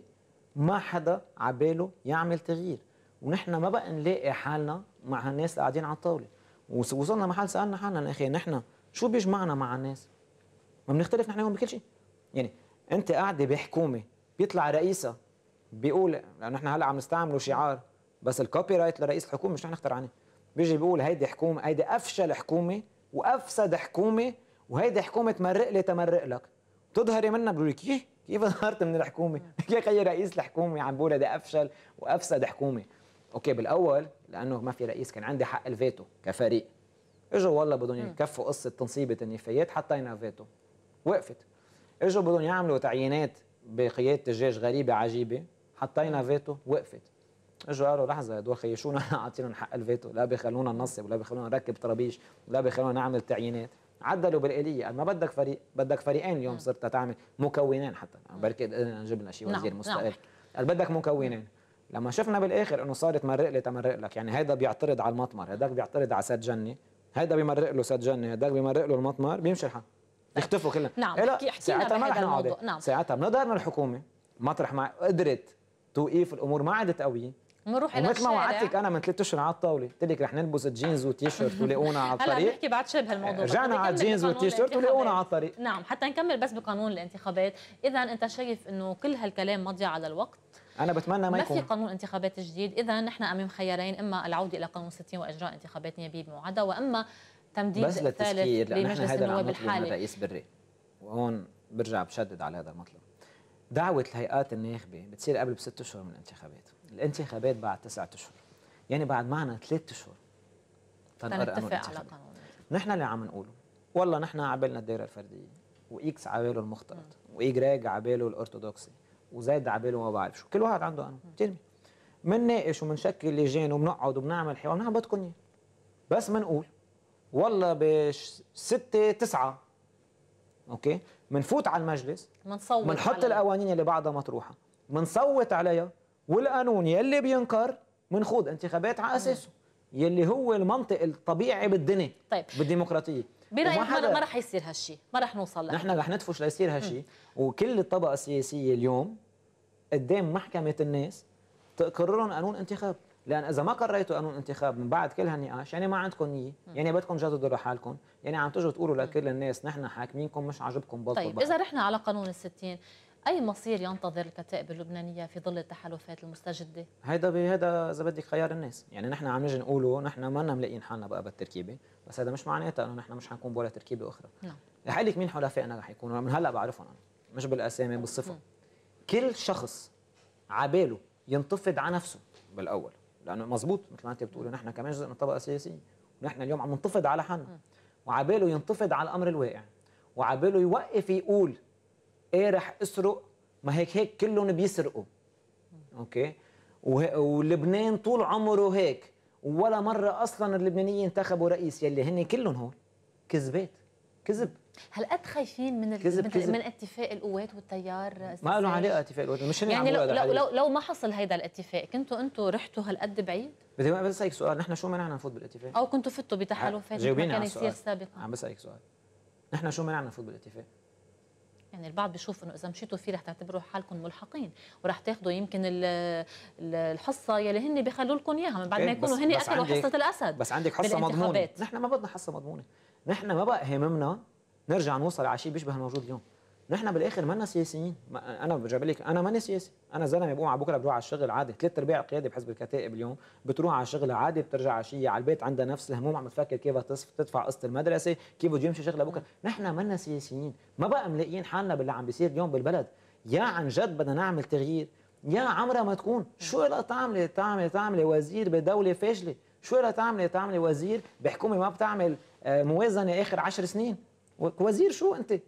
ما حدا عباله يعمل تغيير ونحن ما بقى نلاقي حالنا مع هالناس قاعدين على الطاوله ووصلنا محل سالنا حالنا اخي نحن شو بيجمعنا مع الناس ما بنختلف نحن يوم بكل شيء يعني انت قاعده بحكومه بيطلع رئيسها بيقول لانه احنا هلا عم نستعمله شعار بس الكوبي رايت لرئيس الحكومه مش نحن نختار عنه بيجي بيقول هيدي حكومه هيدي افشل حكومه وافسد حكومه وهيدي حكومه تمرق لي تمرق لك تظهري منها بقول لك كيف إيه؟ كيف ظهرت من الحكومه؟ <laughs> يا خيي رئيس الحكومه عم بقول هيدي افشل وافسد حكومه اوكي بالاول لانه ما في رئيس كان عندي حق الفيتو كفريق اجوا والله بدهم يكفوا قصه تنصيبه النفايات حطينا فيتو وقفت اجوا بدهم يعملوا تعيينات بقياده الجيش غريبه عجيبه حطينا فيتو وقفت اجوا قالوا لحظه هدول شو نحن حق الفيتو لا بيخلونا ننصب ولا بيخلونا نركب طرابيش ولا بيخلونا نعمل تعيينات عدلوا بالآلية قال ما بدك فريق بدك فريقين اليوم نعم. صرت تعمل مكونين حتى بركي قدرنا نجيب لنا شيء وزير نعم، مستقل نعم. قال بدك مكونين لما شفنا بالاخر انه صارت مرق لي تمرق لك يعني هيدا بيعترض على المطمر هيداك بيعترض على سد جني هيدا بيمرق له سد جني هداك بيمرق له المطمر بيمشي الحال اختفوا كلهم نعم إيه لا ساعتها ما رح نقعد نعم. ساعتها بنظهر الحكومه مطرح ما قدرت توقيف الامور ما عادت قويه بنروح الى الشارع مثل ما وعدتك انا من ثلاث اشهر على الطاوله قلت لك رح نلبس جينز وتيشيرت <laughs> ولاقونا على الطريق هلا بنحكي بعد شبه الموضوع رجعنا على الجينز وتيشيرت ولاقونا على الطريق نعم حتى نكمل بس بقانون الانتخابات اذا انت شايف انه كل هالكلام مضيع على الوقت انا بتمنى ما يكون ما في قانون انتخابات جديد اذا نحن امام خيارين اما العوده الى قانون 60 واجراء انتخابات نيابيه بمعادة واما تمديد بس للتذكير لانه نحن هذا اللي عم نطلبه من الرئيس بري وهون برجع بشدد على هذا المطلب دعوة الهيئات الناخبة بتصير قبل بست أشهر من الانتخابات الانتخابات بعد تسعة أشهر يعني بعد معنا ثلاث أشهر تنقر قانون على قانون نحن اللي عم نقوله والله نحن عبالنا الدائرة الفردية وإكس عباله المختلط وإيجراج عباله الأرثوذكسي وزيد عباله ما بعرف شو كل واحد عنده قانون ترمي منناقش وبنشكل لجان وبنقعد وبنعمل حوار بنعمل بدكم بس بنقول والله 6 تسعة أوكي بنفوت على المجلس بنصوت بنحط القوانين اللي بعدها مطروحة بنصوت عليها والقانون يلي بينكر بنخوض انتخابات على أساسه يلي هو المنطق الطبيعي بالدنيا طيب. بالديمقراطية برايك ما رح يصير هالشيء ما رح نوصل له نحن رح ندفش ليصير هالشيء وكل الطبقة السياسية اليوم قدام محكمة الناس تقررهم قانون انتخاب لان اذا ما قريتوا قانون الانتخاب من بعد كل هالنقاش يعني ما عندكم نيه يعني بدكم تجددوا لحالكم يعني عم تجوا تقولوا لكل الناس نحن حاكمينكم مش عاجبكم بطل طيب بقى. اذا رحنا على قانون الستين اي مصير ينتظر الكتائب اللبنانيه في ظل التحالفات المستجده؟ هيدا هيدا اذا بدك خيار الناس، يعني نحن عم نجي نقولوا نحن ما ملاقيين حالنا بقى بالتركيبه، بس هذا مش معناتها انه نحن مش حنكون بولا تركيبه اخرى. نعم رح لك مين حلفائنا رح يكونوا من هلا بعرفهم انا، مش بالاسامي بالصفه. كل شخص عباله ينتفض على نفسه بالاول لانه مزبوط مثل ما انت بتقولي نحن كمان جزء من الطبقه السياسيه ونحن اليوم عم ننتفض على حالنا وعباله ينتفض على الامر الواقع وعباله يوقف يقول ايه رح اسرق ما هيك هيك كلهم بيسرقوا اوكي ولبنان طول عمره هيك ولا مره اصلا اللبنانيين انتخبوا رئيس يلي هن كلهم هول كذبات كذب هل قد خايفين من كذب كذب. من اتفاق القوات والتيار ما له علاقه اتفاق القوات مش يعني لو لو, لو لو ما حصل هيدا الاتفاق كنتوا انتوا رحتوا هالقد بعيد؟ بدي بس اسالك سؤال نحن شو منعنا نفوت بالاتفاق؟ او كنتوا فتوا بتحالفات ما كان يصير سابقا عم بسالك سؤال نحن شو منعنا نفوت بالاتفاق؟ يعني البعض بيشوف انه اذا مشيتوا فيه رح تعتبروا حالكم ملحقين ورح تاخذوا يمكن الحصه يلي هن بيخلوا لكم اياها من بعد ما يكونوا هن اكلوا حصه الاسد بس عندك حصه مضمونه نحن ما بدنا حصه مضمونه نحن ما بقى هاممنا نرجع نوصل على شيء بيشبه الموجود اليوم نحن بالاخر ما سياسيين ما انا بجيب لك انا ماني سياسي انا زلمه بقوم على بكره بروح على الشغل عادي ثلاث ارباع القياده بحزب الكتائب اليوم بتروح على الشغل عادي بترجع عشيه على البيت عندها نفس الهموم عم تفكر كيف تدفع قسط المدرسه كيف بده يمشي شغله بكره نحن ما سياسيين ما بقى ملاقيين حالنا باللي عم بيصير اليوم بالبلد يا عن جد بدنا نعمل تغيير يا عمرها ما تكون شو لها تعملي تعملي تعملي وزير بدوله فاشله شو لها تعملي تعملي وزير بحكومه ما بتعمل آه، موازنه اخر عشر سنين وزير شو انت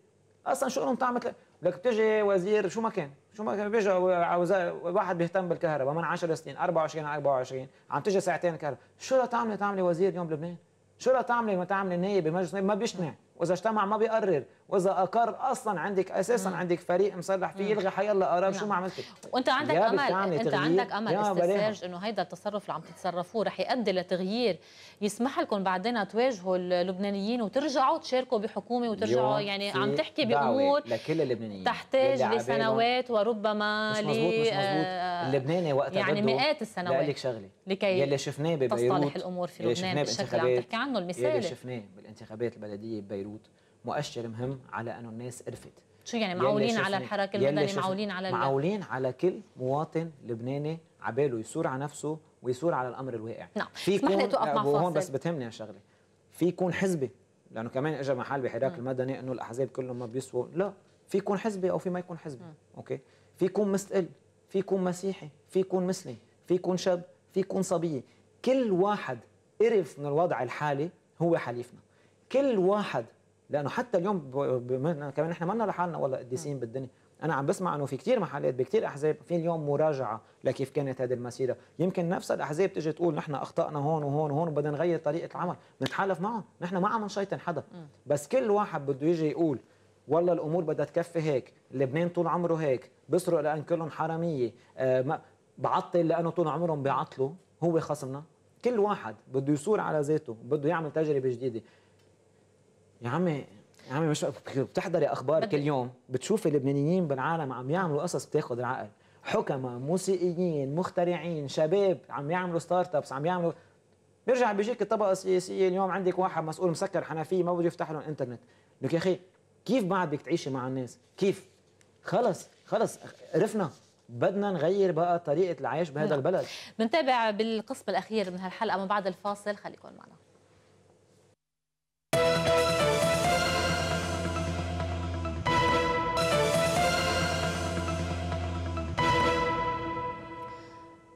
اصلا لهم تعمل لك بتجي وزير شو ما كان شو ما كان بيجي واحد بيهتم بالكهرباء من 10 سنين 24 على 24 عم تجي ساعتين كهرباء شو لا تعملي تعملي وزير اليوم بلبنان شو لا تعملي ما تعملي نائب بمجلس ما بيجتمع واذا اجتمع ما بيقرر واذا اقر اصلا عندك اساسا مم. عندك فريق مصرح فيه يلغي حيلا قرار نعم. شو ما عملتي وانت عندك امل انت عندك امل استاذ انه هيدا التصرف اللي عم تتصرفوه رح يؤدي لتغيير يسمح لكم بعدين تواجهوا اللبنانيين وترجعوا تشاركوا بحكومه وترجعوا يعني عم تحكي بامور لكل اللبنانيين تحتاج لسنوات وربما مش مش اللبناني وقت يعني مئات السنوات لك شغله لكي يلي شفناه ببيروت تصطلح الامور في لبنان بالشكل اللي عم تحكي عنه المثال يلي شفناه بالانتخابات البلديه ببيروت مؤشر مهم على انه الناس عرفت شو يعني معولين على الحراك المدني معولين على معولين على كل مواطن لبناني عباله يثور على نفسه ويثور على الامر الواقع نعم في يكون وهون بس بتهمني شغله في يكون حزبي لانه كمان اجى محل بحراك المدني انه الاحزاب كلهم ما بيسوا لا في يكون حزبي او في ما يكون حزبي اوكي في يكون مستقل في يكون مسيحي في يكون مسلم في يكون شاب في يكون صبيه كل واحد قرف من الوضع الحالي هو حليفنا كل واحد لانه حتى اليوم كمان كمان احنا لنا لحالنا والله قديسين نعم. بالدنيا انا عم بسمع انه في كثير محلات بكثير احزاب في اليوم مراجعه لكيف كانت هذه المسيره يمكن نفس الاحزاب تيجي تقول نحن اخطانا هون وهون وهون وبدنا نغير طريقه العمل نتحالف معهم نحن ما عم نشيطن حدا نعم. بس كل واحد بده يجي يقول والله الامور بدها تكفي هيك لبنان طول عمره هيك بسرق لان كلهم حراميه آه ما بعطل لانه طول عمرهم بيعطلوا هو خصمنا كل واحد بده يصور على ذاته بده يعمل تجربه جديده يا عمي يا عمي مش بتحضري اخبار كل يوم بتشوفي اللبنانيين بالعالم عم يعملوا قصص بتاخذ العقل حكماء موسيقيين مخترعين شباب عم يعملوا ستارت ابس عم يعملوا بيرجع بيجيك الطبقه السياسيه اليوم عندك واحد مسؤول مسكر حنفيه ما بده يفتح لهم انترنت لك يا اخي كيف بعد بدك تعيشي مع الناس كيف خلص خلص عرفنا بدنا نغير بقى طريقه العيش بهذا نعم. البلد بنتابع بالقسم الاخير من هالحلقه من بعد الفاصل خليكم معنا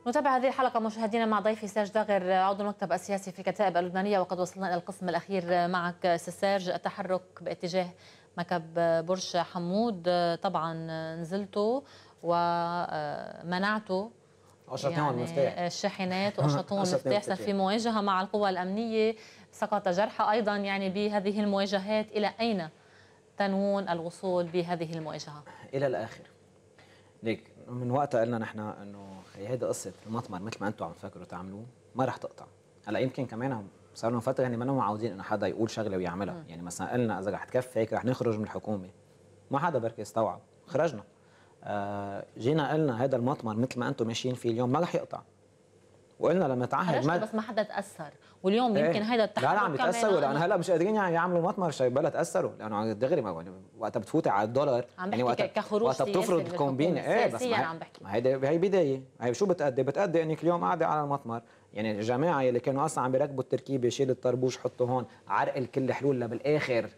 نتابع هذه الحلقة مشاهدينا مع ضيفي سيرج داغر عضو المكتب السياسي في الكتائب اللبنانية وقد وصلنا إلى القسم الأخير معك سيرج التحرك باتجاه مكب برج حمود طبعا نزلته ومنعته أشرطون يعني المفتاح الشاحنات <laughs> وأشطون المفتاح صار في مواجهة مع القوى الأمنية سقط جرحى أيضا يعني بهذه المواجهات إلى أين تنوون الوصول بهذه المواجهة؟ إلى الآخر ليك من وقتها قلنا نحن أنه هي هيدي قصه المطمر مثل ما انتم عم تفكروا تعملوه ما رح تقطع هلا يمكن كمان صار لهم فتره يعني ما معودين انه حدا يقول شغله ويعملها يعني مثلا قلنا اذا رح تكفي هيك رح نخرج من الحكومه ما حدا بركي استوعب خرجنا آه جينا قلنا هذا المطمر مثل ما انتم ماشيين فيه اليوم ما رح يقطع وقلنا لما تعهد ما بس ما حدا تاثر واليوم يمكن هذا إيه. التحرك لا لا عم يتاثروا لانه هلا مش قادرين يعني يعملوا مطمر بلا تاثروا لانه دغري ما يعني وقتها بتفوتي على الدولار عم يعني بحكي يعني وقتها كخروج وقتها بتفرض كومبين ايه بس ما عم بحكي ما هي بدايه هي شو بتأدي بتأدي انك اليوم قاعده على المطمر يعني الجماعه اللي كانوا اصلا عم بيركبوا التركيبه شيل الطربوش حطه هون عرقل كل الحلول بالاخر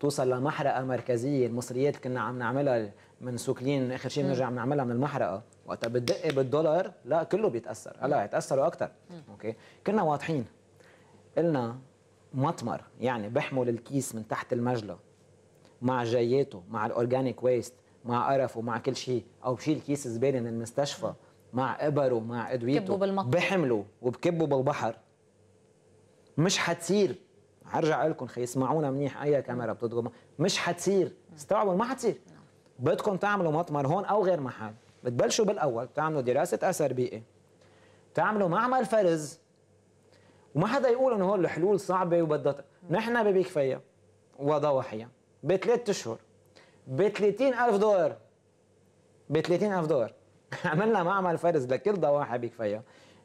توصل لمحرقه مركزيه المصريات كنا عم نعملها من سوكلين اخر شيء بنرجع بنعملها من المحرقه وقتها بتدقي بالدولار لا كله بيتاثر هلا يتاثروا اكثر اوكي كنا واضحين قلنا مطمر يعني بحمل الكيس من تحت المجلة مع جياته مع الاورجانيك ويست مع قرفه مع كل شيء او بشيل كيس زباله من المستشفى مع ابره مع ادويته بحمله وبكبه بالبحر مش حتصير هرجع اقول لكم خي اسمعونا منيح اي كاميرا بتضغط مش حتصير استوعبوا ما حتصير بدكم تعملوا مطمر هون او غير محل بتبلشوا بالاول بتعملوا دراسه اثر بيئي تعملوا معمل فرز وما حدا يقول انه هول الحلول صعبه وبدها نحن ببيكفيا وضواحيا بثلاث اشهر ب 30000 دولار ب 30000 دولار <laughs> عملنا معمل فرز لكل ضواحي بكفيا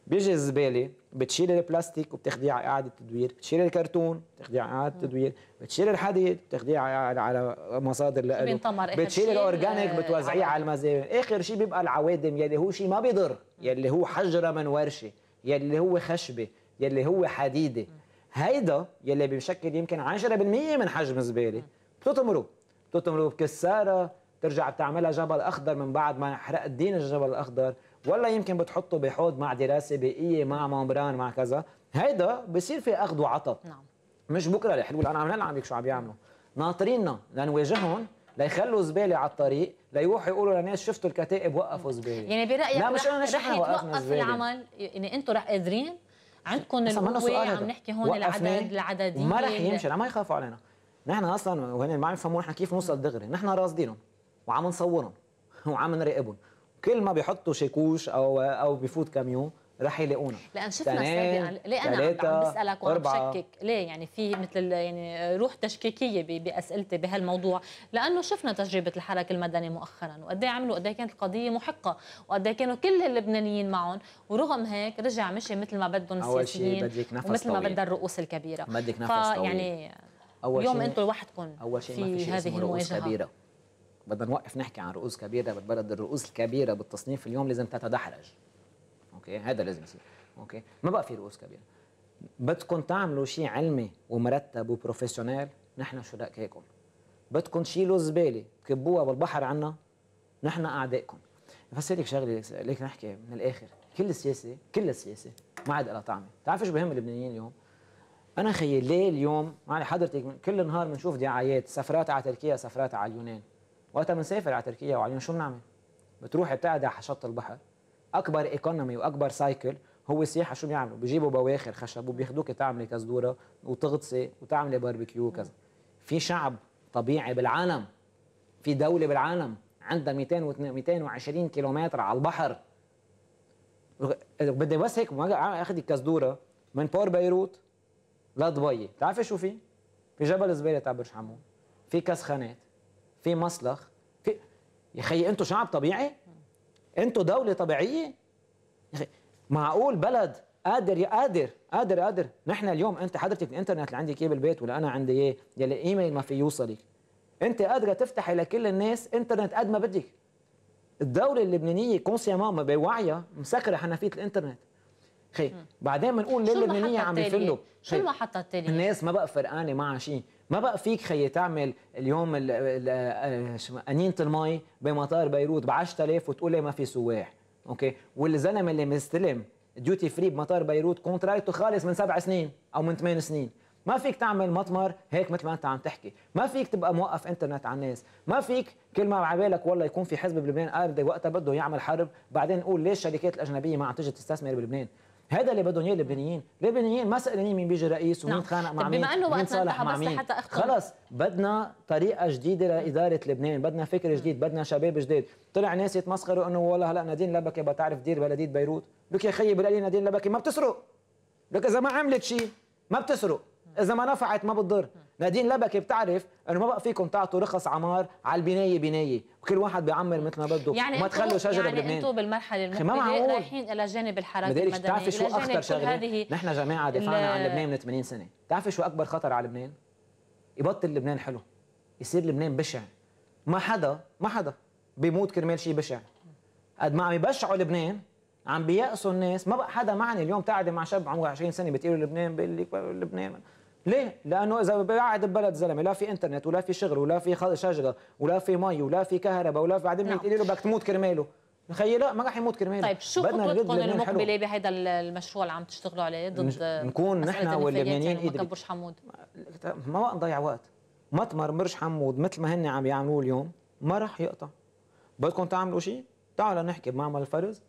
بيجي الزباله بتشيل البلاستيك وبتاخديه على اعاده تدوير بتشيل الكرتون بتاخذيه على اعاده تدوير بتشيل الحديد بتاخذيه على, على مصادر لإله بتشيل الاورجانيك آه، بتوزعيه على المزابل اخر شيء بيبقى العوادم يلي هو شيء ما بيضر يلي هو حجره من ورشه يلي هو خشبه يلي هو حديده هيدا يلي بيشكل يمكن 10% من حجم الزباله بتطمره بتطمره بكساره بترجع بتعملها جبل اخضر من بعد ما حرق الدين الجبل الاخضر ولا يمكن بتحطه بحوض مع دراسه بيئيه مع ممبران مع كذا هيدا بصير في اخذ وعطاء نعم مش بكره الحلول انا عم هلا عم شو عم بيعملوا ناطريننا لنواجههم ليخلوا زباله على الطريق ليروحوا يقولوا للناس شفتوا الكتائب وقفوا زباله يعني برايك لا مش رح يتوقف العمل يعني انتم رح قادرين عندكم القوه عم نحكي هون العدد العدديه ما رح يمشي لا ما يخافوا علينا نحن اصلا وهن ما عم يفهموا نحن كيف نوصل دغري نحن راصدينهم وعم نصورهم وعم نراقبهم كل ما بيحطوا شيكوش او او بفوت كاميون رح يلاقونا لان شفنا سابقا ليه انا عم بسالك وعم بشكك ليه يعني في مثل يعني روح تشكيكيه باسئلتي بهالموضوع لانه شفنا تجربه الحراك المدني مؤخرا وقد ايه عملوا قد إيه كانت القضيه محقه وقد إيه كانوا كل اللبنانيين معهم ورغم هيك رجع مشي مثل ما بدهم السياسيين ومثل ما بدها الرؤوس الكبيره بدك نفس طويل يعني اول يوم انتم لوحدكم اول شيء في, في هذه المواجهه كبيره بدنا نوقف نحكي عن رؤوس كبيره بالبلد الرؤوس الكبيره بالتصنيف اليوم لازم تتدحرج اوكي هذا لازم يصير اوكي ما بقى في رؤوس كبيره بدكم تعملوا شيء علمي ومرتب وبروفيشنال نحن شركائكم بدكم تشيلوا الزباله تكبوها بالبحر عنا نحن اعدائكم بس لك شغله ليك نحكي من الاخر كل السياسه كل السياسه ما عاد لها طعمه بتعرف شو بهم اللبنانيين اليوم انا خيي ليه اليوم مع حضرتك كل نهار بنشوف دعايات سفرات على تركيا سفرات على اليونان وقتها بنسافر على تركيا وعلى اليونان شو بنعمل بتروح بتقعد على شط البحر اكبر ايكونومي واكبر سايكل هو السياحه شو بيعملوا؟ بيجيبوا بواخر خشب وبياخذوك تعملي كزدوره وتغطسي وتعملي باربيكيو وكذا. في شعب طبيعي بالعالم في دوله بالعالم عندها 200 220 كيلومتر على البحر بدي بس هيك اخذ الكزدوره من بور بيروت لدبي، بتعرفي شو في؟ في جبل زبيله تاع برج حمو، في كسخانات، في مسلخ، في يا خيي انتم شعب طبيعي؟ انتوا دوله طبيعيه معقول بلد قادر يا قادر قادر قادر نحن اليوم انت حضرتك الانترنت اللي عندك اياه بالبيت ولا انا عندي اياه يلي ايميل ما في يوصلك انت قادره تفتحي لكل الناس انترنت قد ما بدك الدوله اللبنانيه كونسيامون ما بوعيها مسكره حنفيه الانترنت خي بعدين بنقول ليه اللبنانيه عم يفلوا شو المحطه التاليه؟ الناس ما بقى فرقانه معها شيء ما بقى فيك خيي تعمل اليوم انينه آه، المي بمطار بيروت ب 10000 وتقول لي ما في سواح اوكي والزلمه اللي مستلم ديوتي فري بمطار بيروت كونتراكته خالص من سبع سنين او من ثمان سنين ما فيك تعمل مطمر هيك مثل ما انت عم تحكي ما فيك تبقى موقف انترنت على الناس ما فيك كل ما على بالك والله يكون في حزب بلبنان قاعد وقتها بده يعمل حرب بعدين نقول ليش الشركات الاجنبيه ما عم تيجي تستثمر بلبنان هذا اللي بدهم اياه اللبنانيين، اللبنانيين ما سالانين مين بيجي رئيس ومين نعم. تخانق مع طيب، مين بما انه وقتنا انتهى بس مين خلص بدنا طريقه جديده لاداره لبنان، بدنا فكر جديد، بدنا شباب جديد، طلع ناس يتمسخروا انه والله هلا نادين لبكي بتعرف تدير بلديه بيروت، لك يا خيي بالقلي نادين لبكي ما بتسرق لك اذا ما عملت شيء ما بتسرق، اذا ما نفعت ما بتضر نادين لبكي بتعرف انه ما بقى فيكم تعطوا رخص عمار على البنايه بنايه وكل واحد بيعمر مثل ما بده يعني وما تخلوا شجره يعني بلبنان انتم بالمرحله المقبله رايحين الى جانب الحراك المدني بتعرفي شو اخطر شغله نحن جماعه دفعنا عن لبنان من 80 سنه بتعرفي شو اكبر خطر على لبنان يبطل لبنان حلو يصير لبنان بشع ما حدا ما حدا بيموت كرمال شيء بشع قد ما عم يبشعوا لبنان عم بيأسوا الناس ما بقى حدا معني اليوم تقعدي مع شاب عمره 20 سنه بتقول لبنان بقول لك لبنان ليه؟ لانه اذا قاعد ببلد زلمه لا في انترنت ولا في شغل ولا في شجره ولا في مي ولا في كهرباء ولا في بعدين نعم. بتقولي له بدك تموت كرماله تخيل لا ما راح يموت كرماله طيب شو خطتكم المقبله بهذا المشروع اللي عم تشتغلوا عليه ضد نكون نحن واللبنانيين يعني ما كبرش حمود ما وقت نضيع وقت مطمر برج حمود مثل ما هن عم يعملوه اليوم ما راح يقطع بدكم تعملوا شيء تعالوا نحكي بمعمل الفرز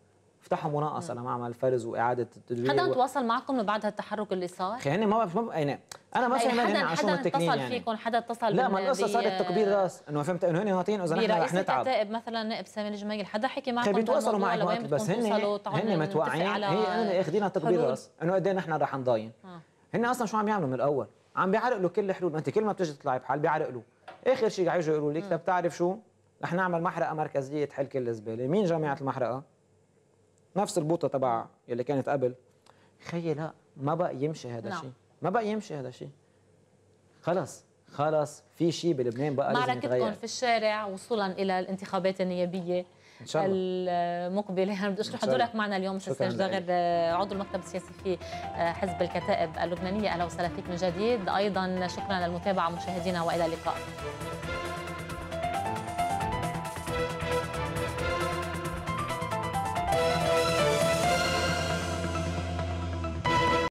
افتحوا مناقصه لمعمل الفرز واعاده التدوير حدا تواصل معكم من بعد هالتحرك اللي صار؟ خليني ما يعني ما اي انا ما فهمت يعني حدا اتصل يعني. فيكم حدا اتصل لا ما القصه صارت تقبيل راس انه فهمت انه هن هاطين اذا نحن رح نتعب برئيس مثلا نائب سامي الجميل حدا حكي معكم بيتواصلوا معي وقت بس هن هن متوقعين هي انا اخذينها تقبيل راس انه قد ايه نحن رح نضاين آه. هن اصلا شو عم يعملوا من الاول؟ عم بيعرقلوا كل الحلول ما انت كل ما بتجي تطلعي بحل بيعرقلوا اخر شيء قاعد يجوا يقولوا لك طب بتعرف شو؟ رح نعمل محرقه مركزيه تحل كل الزباله، مين جامعه المحرقه؟ نفس البوطه تبع اللي كانت قبل خيي لا ما بقى يمشي هذا الشيء نعم. ما بقى يمشي هذا الشيء خلص خلص في شيء بلبنان بقى لازم يتغير معركتكم في الشارع وصولا الى الانتخابات النيابيه ان شاء الله المقبله <laughs> انا بدي اشرح حضورك معنا اليوم استاذ داغر عضو المكتب السياسي في حزب الكتائب اللبنانيه اهلا وسهلا فيك من جديد ايضا شكرا للمتابعه مشاهدينا والى اللقاء